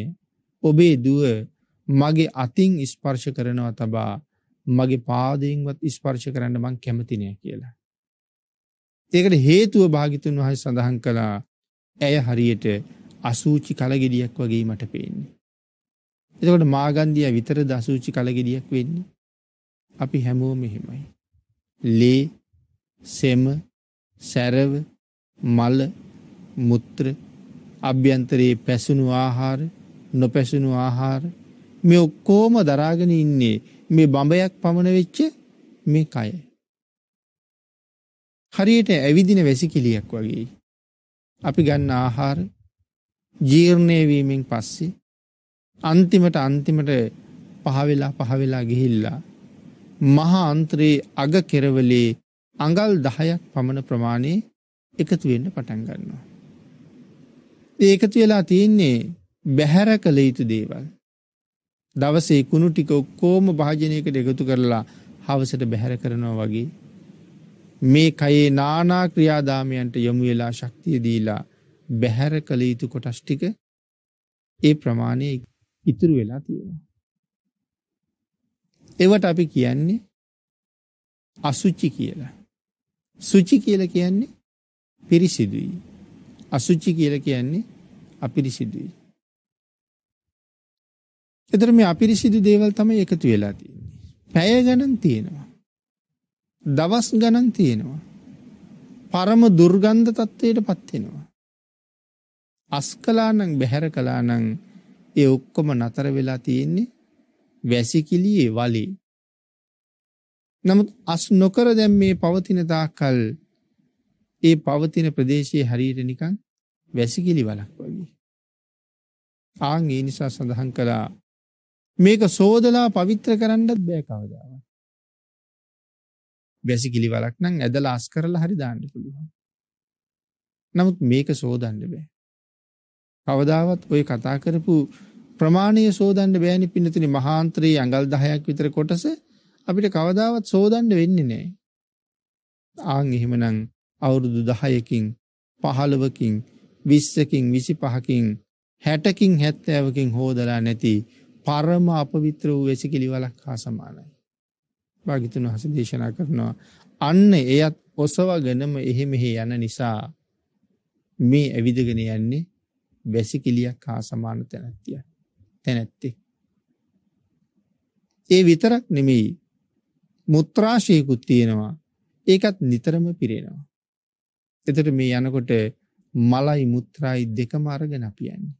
S1: ඔබේ දුව මගේ අතින් ඉස්පර්ශ කරනවා තබා මගේ පාදයෙන්වත් ඉස්පර්ශ කරන්න මං කැමතිනය කියලා. ඒකට හේතුව භාගිතුන් වහයි සඳහන් කළා ඇය හරියට අසූචි කලගෙඩියක් වගේ මට පේන්නේ. එතකොට මාගන්දිය විතර දසූචි කලගෙඩියක් වෙන්නේ. අපි හැමෝ මෙහෙමයි. ලේ සෙම සැරව මල මුත්‍ර අභ්‍යන්තරයේ පැසුණු ආහාර නොපැසුණු ආහාර මේ ඔක්කෝම දරාගෙන ඉන්නේ මේ බඹයක් පමණ වෙච්ච මේ කය. හරියට ඇවිදින වැසිකිලියක් වගේ. අපි ගන්න ආහාර ජීර්ණය වීමෙන් පස්සේ අන්තිමට අන්තිමට පහවෙලා පහවෙලා ගිහිල්ලා මහා අන්තරයේ අග කෙරවලේ අඟල් 10ක් පමණ ප්‍රමාණයේ එකතු වෙන්න පටන් ගන්නවා. ඒ එකතු වෙලා තියෙන්නේ බැහැර කළ යුතු දේවල්. දවසේ කුණු ටික ඔක්කෝම භාජනයකට එකතු කරලා හවසට බැහැර කරනවා වගේ. මේ කයේ නානා ක්‍රියාදාමයන්ට යොමු වෙලා ශක්තිය දීලා බැහැර කළ යුතු කොටස් ටික ඒ ප්‍රමාණය ඉතුරු වෙලා තියෙනවා. ඒවට අපි කියන්නේ අසුචි කියලා. සුචි කියලා කියන්නේ පිරිසිදුයි. අසුචි කියලා කියන්නේ අපිරිසිදුයි. එතර මේ අපිරිසිදු දේවල් තමයි එකතු වෙලා තියෙන්නේ. පැය ගණන් තියෙනවා. දවස් ගණන් තියෙනවා. පරම දුර්ගන්ධ තත්ත්වයට පත් වෙනවා. අස්කලානම් බැහැර කලානම් ඒ ඔක්කොම නතර වෙලා තියෙන්නේ වැසිකිළියේ වලේ. නමුත් අස් නොකර දැන් මේ පවතින තාක්කල් ඒ පවතින ප්‍රදේශයේ හරියට නිකන් වැසිකිලි වලක් වගේ. ආන් ඒ නිසා සඳහන් කළා මේක සෝදලා පවිත්‍ර කරන්නත් බෑ කවදාවත්. බැසිකිලි වලක් නම් ඇදලා අස් කරලා හරි දාන්න පුළුවන්. නමුත් මේක සෝදන්න බෑ. කවදාවත් ඔය කතා කරපු ප්‍රමාණයේ සෝදන්න බෑනි පින්නතුනි මහාන්තරයේ අඟල් 10ක් විතර කොටස අපිට කවදාවත් සෝදන්න වෙන්නේ නෑ. ආන් එහෙමනම් අවුරුදු 10කින් 15කින් 20කින් 25කින් 60කින් 70කින් හොදලා නැති පරම අපවිත්‍ර වූ වෙසිකිලි වලක් හා සමානයි. භාගිතුන් වහස දේශනා කරනවා. අන්න එයත් ඔසවගෙනම එහෙ මෙහෙ යන නිසා මේ ඇවිදගෙන යන්නේ වැසිකිලියක් හා සමාන තැනැත්තිය තැනැත්තේ. ඒ විතරක් නෙමෙයි මුත්‍රාශයකුත් තියෙනවා ඒකත් නිතරම පිරෙනවා. එතට මේ යනකොට මලයි මුත්‍රායි දෙකම අරගෙන අපියන්නේ.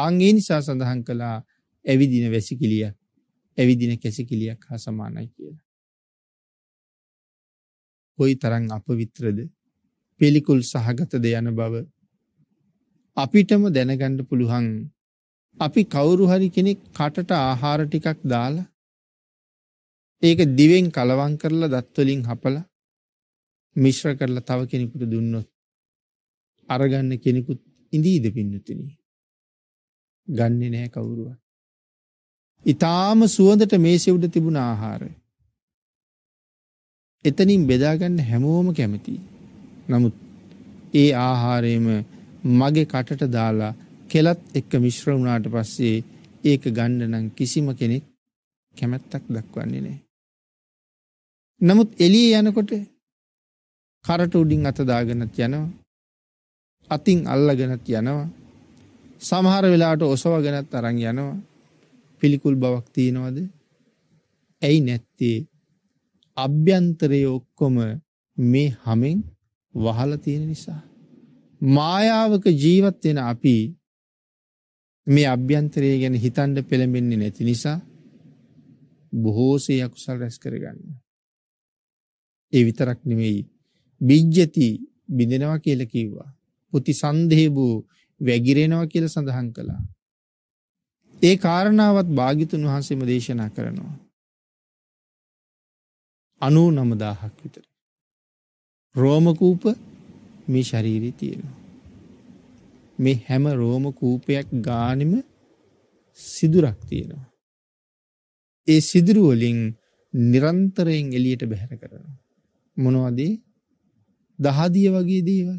S1: ආංගේ නිසා සඳහන් කළා ඇවිදින වැසිකිලිය ඇවිදින කැසිකිලියක් හා සමානයි කියලා. කොයි තරං අප විත්‍රද පිළිකුල් සහගතද යන බව අපිටම දැනගණ්ඩ පුළුහන් අපි කවුරු හරි කෙනෙක් කටට ආහාර ටිකක් දාලා ඒක දිවෙන් කලවන් කරලා දත්වලින් හපල මිශ්‍ර කරලා තව කෙනෙකුට දුන්නොත් අරගන්න කෙනෙකුත් ඉඳීද පින්නතිනී ගන්නේ නැහැ කවුරුවත්. ඊටාම සුවඳට මේසෙ උඩ තිබුණ ආහාරය. එතනින් බෙදා ගන්න හැමෝම කැමතියි. නමුත් ඒ ආහාරයම මගේ කටට දාලා කෙලත් එක්ක මිශ්‍ර වුණාට පස්සේ ඒක ගන්න නම් කිසිම කෙනෙක් කැමැත්තක් දක්වන්නේ නැහැ. නමුත් එළියේ යනකොට කරට උඩින් අත දාගෙනත් යනවා. අතින් අල්ලගෙනත් යනවා. සමහර වෙලාට ඔසව ගැනත් අරං යනවා පිළිකුල් බවක් තියෙනවද ඇයි නැත්තේ අභ්‍යන්තරය ඔක්කොම මේ හමෙන් වහල තියෙන නිසා. මායාවක ජීවත්වෙන අපි මේ අභ්‍යන්තරය ගැන හිතන්ඩ පෙළඹෙන්නේ නැති නිසා බොහෝසේ අකුසල් රැස් කරගන්න. ඒ විතරක් නෙමෙයි බිජ්ජති බිඳෙනවා කියල කිව්වා. පුති සන්දේබූ වැగిරෙනවා කියලා සඳහන් කළා. ඒ කාරණාවත් භාගිතුන් වහන්සේම දේශනා කරනවා. අනූ නමදාහක් විතර. රෝමකූප මේ ශරීරී තියෙනවා. මේ හැම රෝම කූපයක් ගානෙම සිදුරක් තියෙනවා. ඒ සිදුරුවලින් නිරන්තරයෙන් එලියට බැහැර කරනවා. මොනවදේ දහදිය වගේ දේවල්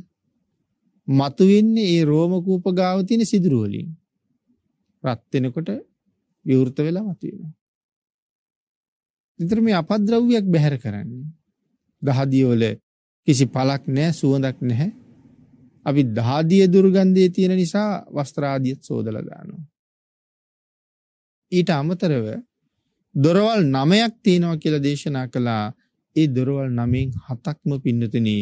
S1: මතුවෙන්නේ ඒ රෝම කූප ගාව තියෙන සිදුරු වලින්. රත් වෙනකොට විවෘත වෙලා මතුවෙනවා. විතර මේ අපද්‍රව්‍යයක් බැහැර කරන්නේ. දහදිය වල කිසි පළක් නැහැ, සුවඳක් නැහැ. අපි දහදිය දුර්ගන්ධය තියෙන නිසා වස්ත්‍ර ආදියත් සෝදලා දානවා. ඊට අමතරව දොරවල් 9ක් තියෙනවා කියලා දේශනා කළා. ඒ දොරවල් 9න් 7ක්ම පින්නතනේ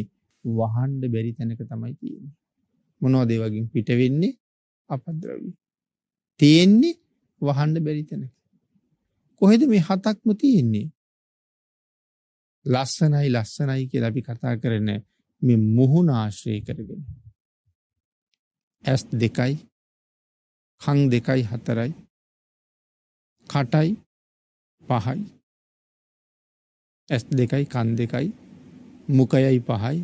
S1: වහන්න බැරි තැනක තමයි තියෙන්නේ. මොනවද ඒ වගේ පිට වෙන්නේ අපද්‍රව්‍ය. තියෙන්නේ වහන්න බැරි තැනක. කොහෙද මේ හතක්ම තියෙන්නේ? ලස්සනයි ලස්සනයි කියලා අපි කතා කරන මේ මුහුණ ආශ්‍රය කරගෙන. ඇස් දෙකයි, කන් දෙකයි හතරයි, කටයි පහයි. ඇස් දෙකයි කන් දෙකයි, මුඛයයි පහයි,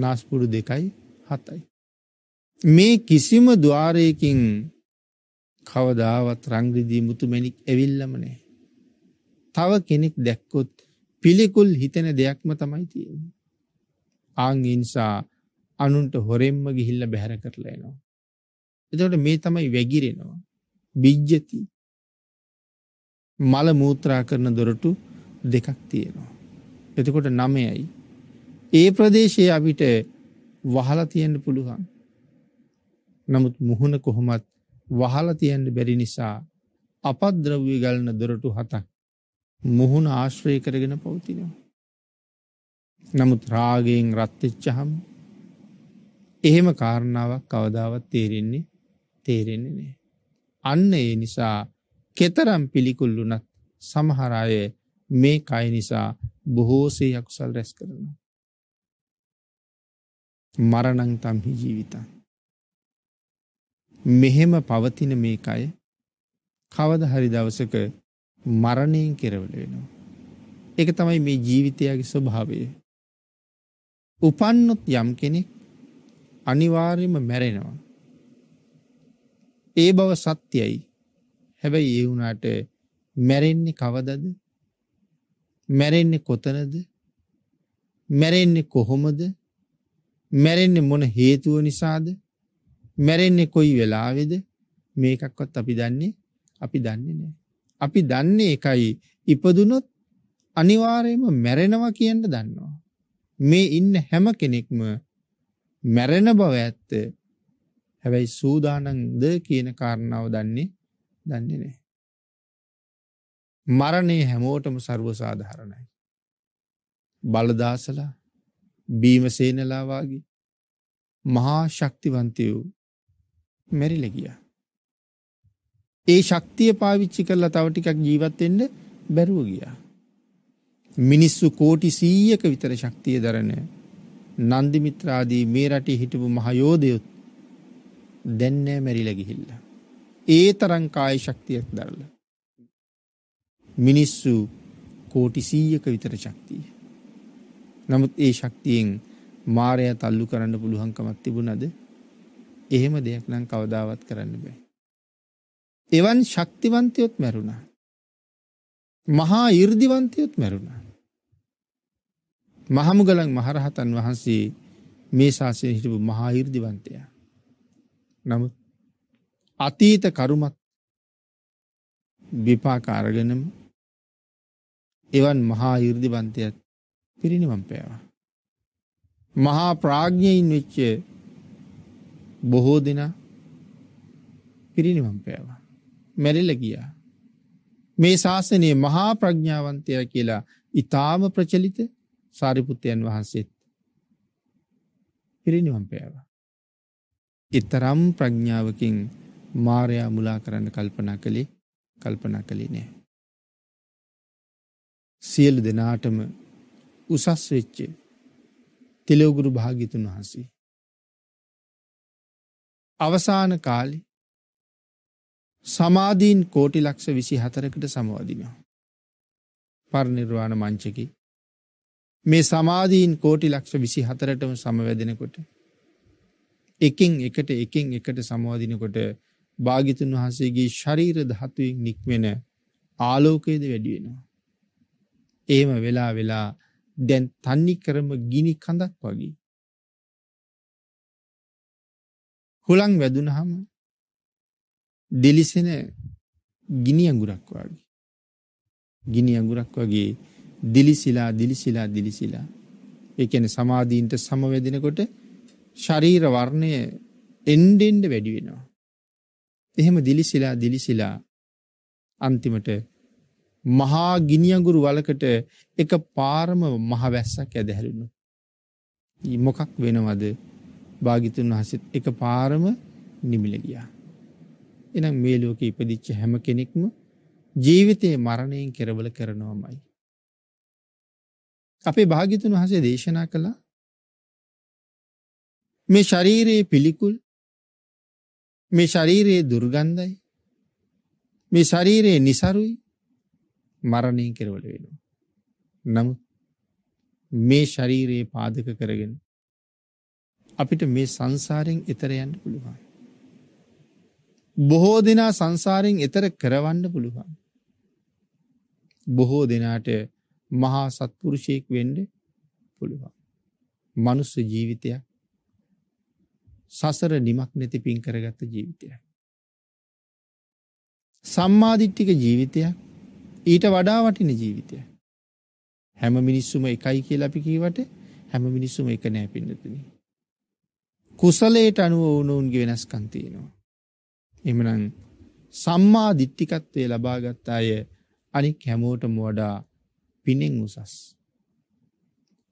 S1: නාස්පුඩු දෙකයි හතයි. මේ කිසිම ద్వාරයකින් කවදාවත් රංග්‍රදී මුතුමැණික් ඇවිල්ලම නැහැ. තව කෙනෙක් දැක්කොත් පිළිකුල් හිතෙන දෙයක්ම තමයි තියෙන්නේ. ආන් නිසා අනුන්ට හොරෙන්ම ගිහිල්ලා බැහැර කරලා එනවා. එතකොට මේ තමයි වැగిරෙනවා. විජ්ජති. මල මූත්‍රා කරන දොරටු දෙකක් තියෙනවා. එතකොට 9යි. ඒ ප්‍රදේශයේ අපිට වහලා තියෙන්න පුළුවන්. නමුත් මුහුණ කොහොමත් වහලතියන්ට බැරි නිසා අපද්‍රව්‍ය ගලන දොරටු හතක් මුහුණ ආශ්‍රය කරගෙන පවතිනවා. නමුත් රාගයෙන් රත්තිච්චහම් එහෙම කාරණාවක් කවදාවත් තේරෙන්නේ තේරෙන්නේ නෑ. අන්න ඒ නිසා කෙතරම් පිළිකුල්ලුනත් සමහරය මේ කයි නිසා බොහෝසේ යකුසල් රැස් කරනවා. මරණං තම්හි ජීවිතන්. මෙහෙම පවතින මේකයි කවද හරි දවසක මරණයෙන් කෙරවල වෙනවා. එක තමයි මේ ජීවිතයාගේ ස්වභාවය. උපන්නොත් යම් කෙනෙක් අනිවාර්යම මැරෙනවා. ඒ බව සත්‍යයි. හැබැයි ඒ වුණාට මැරෙන්නේ කවදද? මැරෙන්නේ කොතනද? මැරෙන්නේ කොහොමද? මැරෙන්නේ මොන හේතුව නිසාද? මැරෙන්නේ කොයි වෙලාවෙද මේකක්වත් අපි දන්නේ අපි දන්නේ නෑ. අපි දන්නේ එකයි ඉපදුනොත් අනිවාර්යයෙන්ම මැරෙනවා කියන්න දන්නවා. මේ ඉන්න හැම කෙනෙක්ම මැරෙන බව ඇත්ත. හැබැයි සූදානම්ද කියන කාරණාව දන්නේ දන්නේ නෑ. මරණය හැමෝටම ਸਰව සාධාරණයි. බලදාසලා බීමසේනලා වාගේ මහා ශක්තිවන්තයෝ මැරිලා ගියා. ඒ ශක්තිය පාවිච්චි කරලා තව ටිකක් ජීවත් වෙන්න බැරුව ගියා. මිනිස්සු කෝටි 100ක විතර ශක්තිය දරන නන්දි මිත්‍රාදී මේ රටේ හිටපු මහ යෝධයොත් දැන් නෑ මැරිලා ගිහිල්ලා. ඒ තරම් කාය ශක්තියක් දරලා. මිනිස්සු කෝටි 100ක විතර ශක්තිය. නමුත් ඒ ශක්තියෙන් මායя තල්ලු කරන්න පුළුවන්කමක් තිබුණාද? එහෙම දෙයක් නම් කවදාවත් කරන්න බෑ. එවන් ශක්තිවන්තයොත් මැරුණා. මහා 이르දිවන්තයොත් මැරුණා. මහමුගලන් මහරහතන් වහන්සේ මේ ශාසනය හිටපු මහා 이르දිවන්තයා. නමුත් අතීත කරුමත් විපාක අරගෙනම එවන් මහා 이르දිවන්තයත් පිරිනිවන් පෑවා. මහා ප්‍රඥයින් වෙච්ච බොහෝ දෙනා පිරිනිවන් පෑවා. මැරිලා ගියා. මේ ශාසනයේ මහා ප්‍රඥාවන්තයා කියලා ඊටාම ප්‍රචලිත සාරිපුත්තයන් වහන්සේත් පිරිනිවන් පෑවා. ඊතරම් ප්‍රඥාවකින් මායя මුලා කරන්න කල්පනා කළේ කල්පනා කළේ නෑ. සියලු දෙනාටම උසස් වෙච්ච තිලෝගුරු භාග්‍යතුන් වහන්සේ අවසාන කාලි සමාධීන් කෝටි ලක්ෂ විසි හතරකට සමවදිනවා. පරනිර්වාණ මංචකි මේ සමාධීන් කෝටි ලක්ෂ විසි හතරටම සමවැදෙනකොට එකින් එකට එකින් එකට සමවාදිනකොට භාගිතුන් වහන්සේගේ ශරීර දහතුවෙන් නික්වෙන ආලෝකයේද වැඩියෙනවා. ඒම වෙලා වෙලා දැන් තන්නි කරම ගිනි කඳක් වගේ. හොළං වැදුනහම දෙලිසෙන ගිනි අඟුරක් වගේ ගිනි අඟුරක් වගේ දිලිසිලා දිලිසිලා දිලිසිලා ඒ කියන්නේ සමාධීන්ට සමවැදෙනකොට ශරීර වර්ණය එන්ඩෙන්ඩ වැඩි වෙනවා එහෙම දිලිසිලා දිලිසිලා අන්තිමට මහා ගිනියඟුරු වලකට එක පාරම මහ වැස්සක් ඇදහැරුණු මොකක් වෙනවද භාගිතුන් වහසත් එක පාරම නිමිල ගියා. එනම් මේ ලෝක ඉපදිච්ච හැම කෙනෙක්ම ජීවිතයේ මරණයෙන් කෙරවල කරනවාමයි. අපේ භාගිතුන් වහසේ දේශනා කළා මේ ශරීරයේ පිළිකුල් මේ ශරීරයේ දුර්ගන්ධයි මේ ශරීරයේ નિසරුයි මරණයෙන් කෙරවල වෙනවා. නමුත් මේ ශරීරයේ පාදක කරගෙන අපිට මේ සංසාරයෙන් එතර යන්න පුළුවන්. බොහෝ දෙනා සංසාරයෙන් එතර කරවන්න පුළුවන්. බොහෝ දෙනාට මහා සත්පුරුෂයෙක් වෙන්ඩ පුළුවන්. මනුස්ස ජීවිතය සසර නිමක් නැති පින් කරගත්ත ජීවිතය. සම්මාධිට්ටික ජීවිතය ඊට වඩා වටින ජීවිතය. හැම මිනිස්සුම එකයි කියලපි කීවට හැම මිනිස්සුම එක නෑ පින්නතුනී. කුසලයට අනුව ඕනවුන්ගේ වෙනස්කම් තියෙනවා. එහෙමනම් සම්මා දිට්ඨිකත්වයේ ලබාගත් අය අනික් හැමෝටම වඩා පිනෙන් උසස්.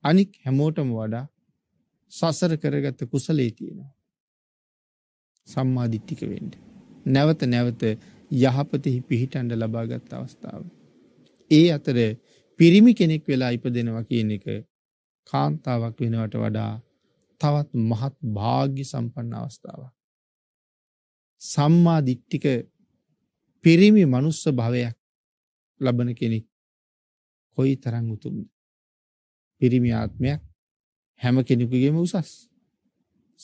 S1: අනික් හැමෝටම වඩා සසර කරගත කුසලයේ තියෙනවා. සම්මා දිට්ඨික වෙන්න. නැවත නැවත යහපතෙහි පිහිටන්ඩ ලබාගත් අවස්ථාව. ඒ අතර පිරිමි කෙනෙක් වෙලා ඉපදෙනවා කියන එක කාන්තාවක් වෙනවට වඩා තවත් මහත් භාග්‍ය සම්පන්න අවස්ථාවක්. සම්මා දිට්ඨික පිරිමි මනුස්ස භවයක් ලබන කෙනෙක් කොයි තරම් උතුම්ද? පිරිමි ආත්මයක් හැම කෙනෙකුගේම උසස්.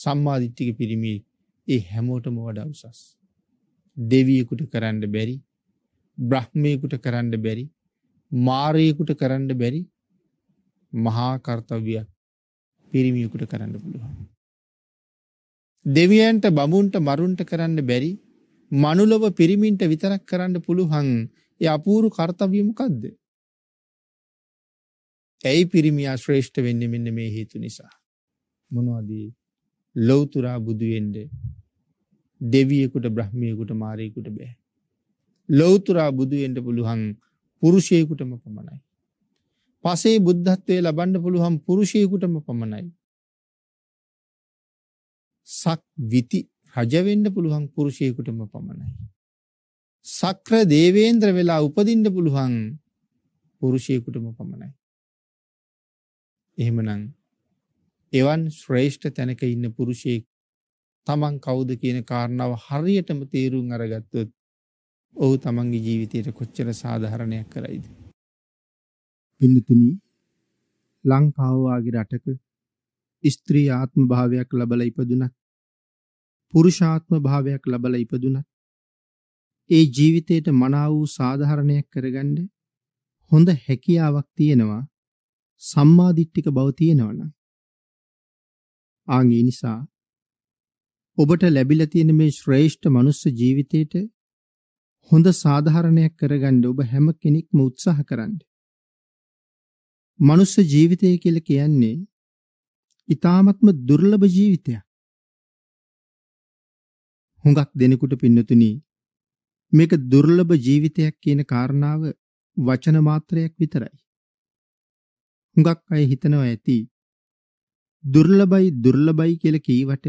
S1: සම්මා දිට්ඨික පිරිමි ඒ හැමෝටම වඩා උසස්. දෙවියෙකුට කරන්න බැරි, බ්‍රහ්මයෙකුට කරන්න බැරි, මාරයෙකුට කරන්න බැරි මහා කර්තව්‍යයක් පිරිමියෙකුට කරන්න පුළුවන්. දෙවියන්ට බමුන්ට මරුන්ට කරන්න බැරි මනුලොව පිරිමින්ට විතරක් කරන්න පුළුවන් ඒ අපූරු කාර්යය මොකද්ද? ඇයි පිරිමියා ශ්‍රේෂ්ඨ වෙන්නේ මෙන්න මේ හේතු නිසා? මොනවද? ලෞතුරා බුදු වෙන්න දෙවියෙකුට බ්‍රහ්මියෙකුට මාරයෙකුට බෑ. ලෞතුරා බුදු වෙන්න පුළුවන් පුරුෂයෙකුටම පමණයි. පසේ බුද්ධත්වයේ ලබන්න පුළුවන් පුරුෂයෙකුටම පමණයි. සක් විති රජ වෙන්න පුළුවන් පුරුෂයෙකුටම පමණයි. සක්‍ර දේවේන්ද්‍ර වෙලා උපදින්න පුළුවන් පුරුෂයෙකුටම පමණයි. එහෙමනම් එවන් ශ්‍රේෂ්ඨ තැනක ඉන්න පුරුෂයෙක් තමන් කවුද කියන කාරණාව හරියටම තේරුම් අරගත්තොත් ඔහු තමන්ගේ ජීවිතයට කොච්චර සාධාරණයක් කරයිද. පින්නතුනි ලංකාව වගේ රටක ස්ත්‍රී ආත්ම භාවයක් ලැබලා ඉපදුනත් පුරුෂාත්ම භාවයක් ලැබලා ඉපදුනත් ඒ ජීවිතයට මනාව වූ සාධාරණයක් කරගන්න හොඳ හැකියාවක් තියෙනවා සම්මාදිට්ඨික බව තියෙනවා නම් ආන් ඒ නිසා ඔබට ලැබිලා තියෙන මේ ශ්‍රේෂ්ඨ මනුස්ස ජීවිතේට හොඳ සාධාරණයක් කරගන්න ඔබ හැම කෙනෙක්ම උත්සාහ කරන්න මනුස්ස ජීවිතය කියලා කියන්නේ ඊ타ත්ම දුර්ලභ ජීවිතයක්. හුඟක් දෙනෙකුට පින්නතුනි මේක දුර්ලභ ජීවිතයක් කියන කාරණාව වචන මාත්‍රයක් විතරයි. හුඟක් අය හිතනවා ඇති දුර්ලභයි දුර්ලභයි කියලා කීවට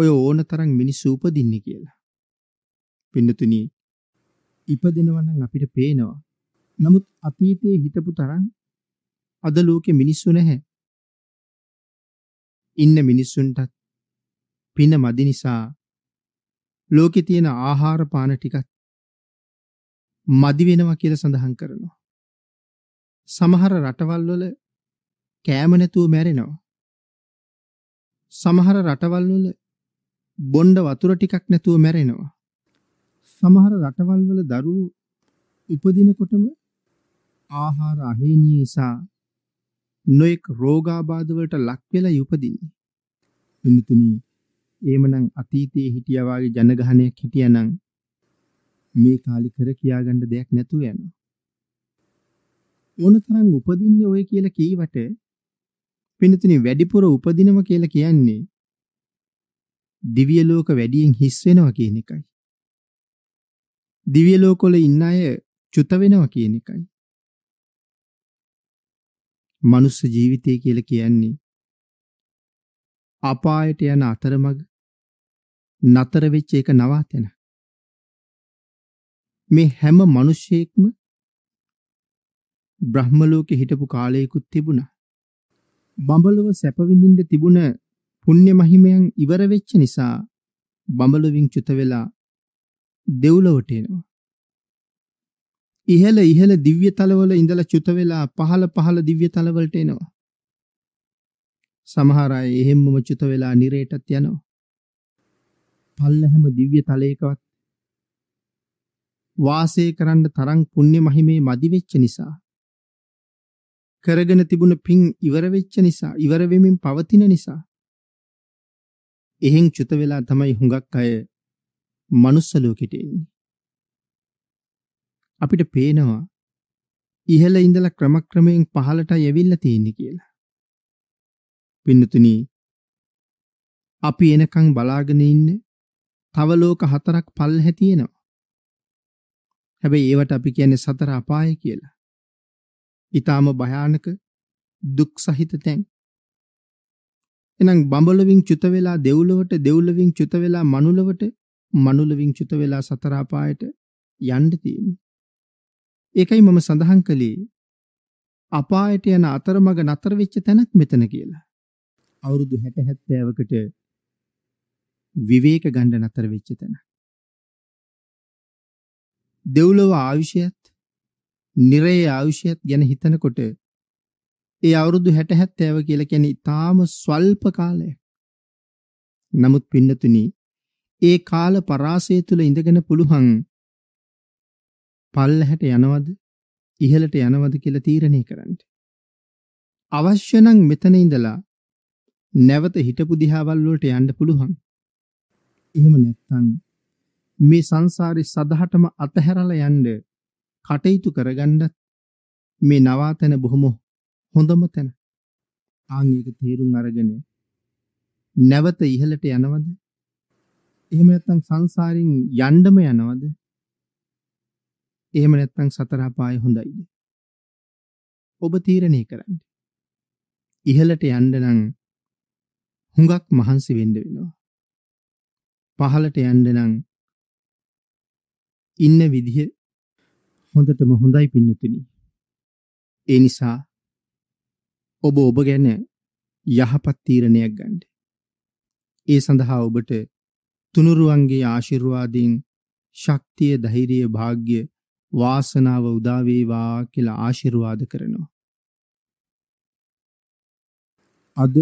S1: ඔය ඕන තරම් මිනිස්සු උපදින්නේ කියලා. පින්නතුනි ඉපදෙනවා නම් අපිට පේනවා. නමුත් අතීතයේ හිටපු තරම් අද ලෝකේ මිනිස්සු නැහැ. ඉන්න මිනිස්සුන්ටත් පින මදි නිසා ලෝකේ තියෙන ආහාර පාන ටිකත් මදි වෙනවා කියලා සඳහන් කරනවා. සමහර රටවල් වල කෑම නැතුව මැරෙනවා. සමහර රටවල් වල බොණ්ඩ වතුර ටිකක් නැතුව මැරෙනවා. සමහර රටවල් වල දරුවෝ උපදිනකොටම ආහාර අහේනිය නිසා නොඑක් රෝගාබාධ වලට ලක් වෙලා උපදින්නේ. වෙනතුනි එහෙමනම් අතීතයේ හිටියා වගේ ජනගහනයක් හිටියානම් මේ කාලි කර කියාගන්න දෙයක් නැතුව යනවා. මොනතරම් උපදින්නේ ඔය කියලා කීවට වෙනතුනි වැඩිපුර උපදිනව කියලා කියන්නේ දිව්‍ය ලෝක වැඩියෙන් හිස් වෙනවා කියන එකයි. දිව්‍ය ලෝකවල ඉන්න අය චුත වෙනවා කියන එකයි. මනුස්ස ජීවිතය කියලා කියන්නේ අපායට යන අතරමඟ නතර වෙච්ච එක නවාතැන. මේ හැම මිනිසෙක්ම බ්‍රහ්ම ලෝකෙ හිටපු කාලයකුත් තිබුණා. බඹලොව සැප විඳින්න තිබුණ පුණ්‍ය මහිමයන් ඉවර වෙච්ච නිසා බඹලොවින් චුත වෙලා දෙව්ලොවට එනවා. ඉහළ ඉහළ දිව්‍ය තලවල ඉඳලා චුත වෙලා පහළ පහළ දිව්‍ය තලවලට එනවා. සමහර අය එහෙම්මම චුත වෙලා නිරේටත් යනවා. පල්ලහැම දිව්‍ය තලයකවත් වාසය කරන්න තරම් පුණ්‍ය මහිමේ මදි වෙච්ච නිසා කරගෙන තිබුණ පින් ඉවර වෙච්ච නිසා ඉවර වෙමින් පවතින නිසා එහෙන් චුත වෙලා තමයි හුඟක් අය manuss ලෝකෙට එන්නේ අපිට පේනවා ඉහළ ඉඳලා ක්‍රමක්‍රමයෙන් පහළටයි ඇවිල්ලා තියෙන්නේ කියලා. පින්නතුනි අපි එනකන් බලාගෙන ඉන්නේ තව ලෝක හතරක් පල්හැ තියෙනවා. හැබැයි ඒවට අපි කියන්නේ සතර අපාය කියලා. ඊටාම භයානක දුක් සහිත තැන්. එනං බඹලවින් චුත වෙලා දෙව්ලොවට දෙව්ලොවින් චුත වෙලා මනුලොවට මනුලොවින් චුත වෙලා සතර අපායට යන්න තියෙන්නේ. ඒකයි මම සඳහන් කළේ අපායට යන අතරමඟ නතර වෙච්ච තැනක් මෙතන කියලා. අවුරුදු 60 70කට විවේක ගන්න නතර වෙච්ච තැන. දෙව්ලොව ආවිෂයත්, නිරේ ආවිෂයත් ගැන හිතනකොට ඒ අවුරුදු 60 70 කියලා කියන්නේ ඊටාම ස්වල්ප කාලයක්. නමුත් පින්නතුනි ඒ කාල පරාසය තුල ඉඳගෙන පුළුවන් පල්ලහැට යනවද ඉහළට යනවද කියලා තීරණය කරන්න. අවශ්‍ය නම් මෙතන ඉඳලා නැවත හිටපු දිහාවල් වලට යන්න පුළුවන්. එහෙම නැත්නම් මේ සංසාරේ සදහටම අතහැරලා යන්න කටයුතු කරගන්න මේ නවාතන බොහොම හොඳම තැන. ආන් ඒක තේරුම් අරගෙන නැවත ඉහළට යනවද? එහෙම නැත්නම් සංසාරින් යන්නම යනවද? එහෙම නැත්නම් සතර අපාය හොඳයිද? ඔබ තීරණය කරන්න. ඉහළට යන්න නම් හුඟක් මහන්සි වෙන්න වෙනවා. පහළට යන්න නම් ඉන්න විදිහ හොඳටම හොඳයි පින්නතුනි. ඒ නිසා ඔබ ඔබ ගැන යහපත් තීරණයක් ගන්න. ඒ සඳහා ඔබට තුනුරුවන්ගේ ආශිර්වාදයෙන් ශක්තිය ධෛර්යය වාග්ය වාසනාව උදා වේවා කියලා ආශිර්වාද කරනවා. අද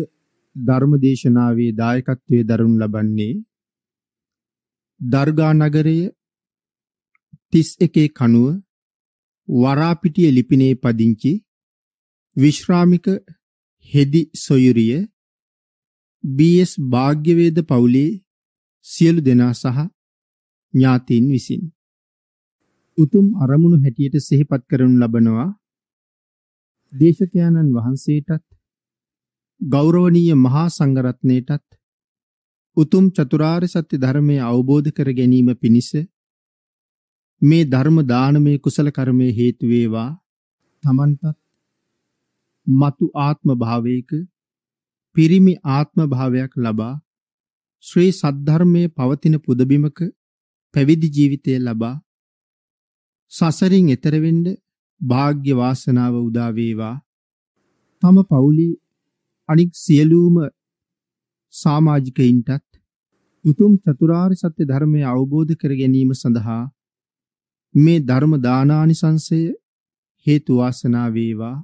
S1: ධර්මදේශනාවේ දායකත්වයේ දරනු ලබන්නේ දර්ගා නගරයේ 31 කණුව වරාපිටිය ලිපිනේ පදිංචි විශ්‍රාමික හෙදි සොයුරිය බීඑස් භාග්‍යවේද පවුලේ සියලු දෙනා සහ ඥාතීන් විසිනි උතුම් අරමුණු හැටියට සිහිපත් කරනු ලබනවා දේශකයාණන් වහන්සේටත් ගෞරවනීය මහා සංඝරත්නයටත් උතුම් චතුරාර්ය සත්‍ය ධර්මය අවබෝධ කර ගැනීම පිණිස මේ ධර්ම දානමය කුසල කර්මයේ හේතු වේවා තමන්ටත් మతు ආත්ම භාවයක පිරිමි ආත්ම භාවයක් ලබා ශ්‍රී සද්ධර්මයේ පවතින පුදබිමක පැවිදි ජීවිතය ලබා සසරින් එතර වෙන්න වාග්ය වාසනාව උදා වේවා. තම පවුලේ අනික් සියලුම සමාජිකයින්ටත් උතුම් චතුරාර්ය සත්‍ය ධර්මය අවබෝධ කර ගැනීම සඳහා මේ ධර්ම දානානිසංසය හේතු වාසනා වේවා.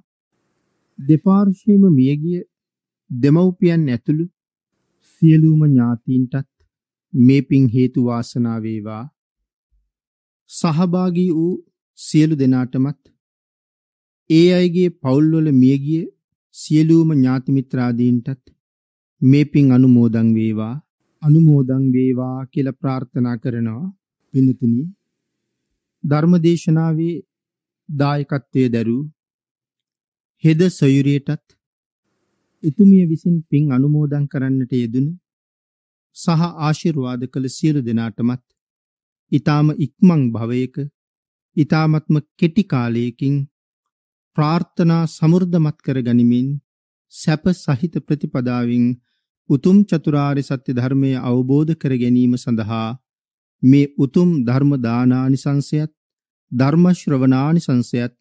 S1: දෙපාර්ශ්වයේම මියගිය දෙමව්පියන් ඇතුළු සියලුම ඥාතීන්ටත් මේ පිං හේතු වාසනා වේවා. සහභාගී වූ සියලු දෙනාටමත් ඒ අයගේ පවුල්වල මියගිය සියලුම ඥාති මිත්‍රාදීන්ටත් මේ පින් අනුමෝදන් වේවා අනුමෝදන් වේවා කියලා ප්‍රාර්ථනා කරනවා පින්තුනි ධර්මදේශනාවේ දායකත්වයේ දරූ හෙද සොයුරියටත් එතුමිය විසින් පින් අනුමෝදන් කරන්නට යෙදුන සහ ආශිර්වාද කළ සියලු දෙනාටමත් ඊ타ම ඉක්මන් භවයක ඊ타මත්ම කෙටි කාලයකින් ප්‍රාර්ථනා සමෘද්ධමත් කරගනිමින් සැප සහිත ප්‍රතිපදාවෙන් උතුම් චතුරාර්ය සත්‍ය ධර්මය අවබෝධ කර ගැනීම සඳහා මේ උතුම් ධර්ම දානානිසංසයත් ධර්ම ශ්‍රවණානිසංසයත්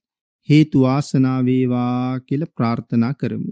S1: හේතු වාසනා වේවා කියලා ප්‍රාර්ථනා කරමු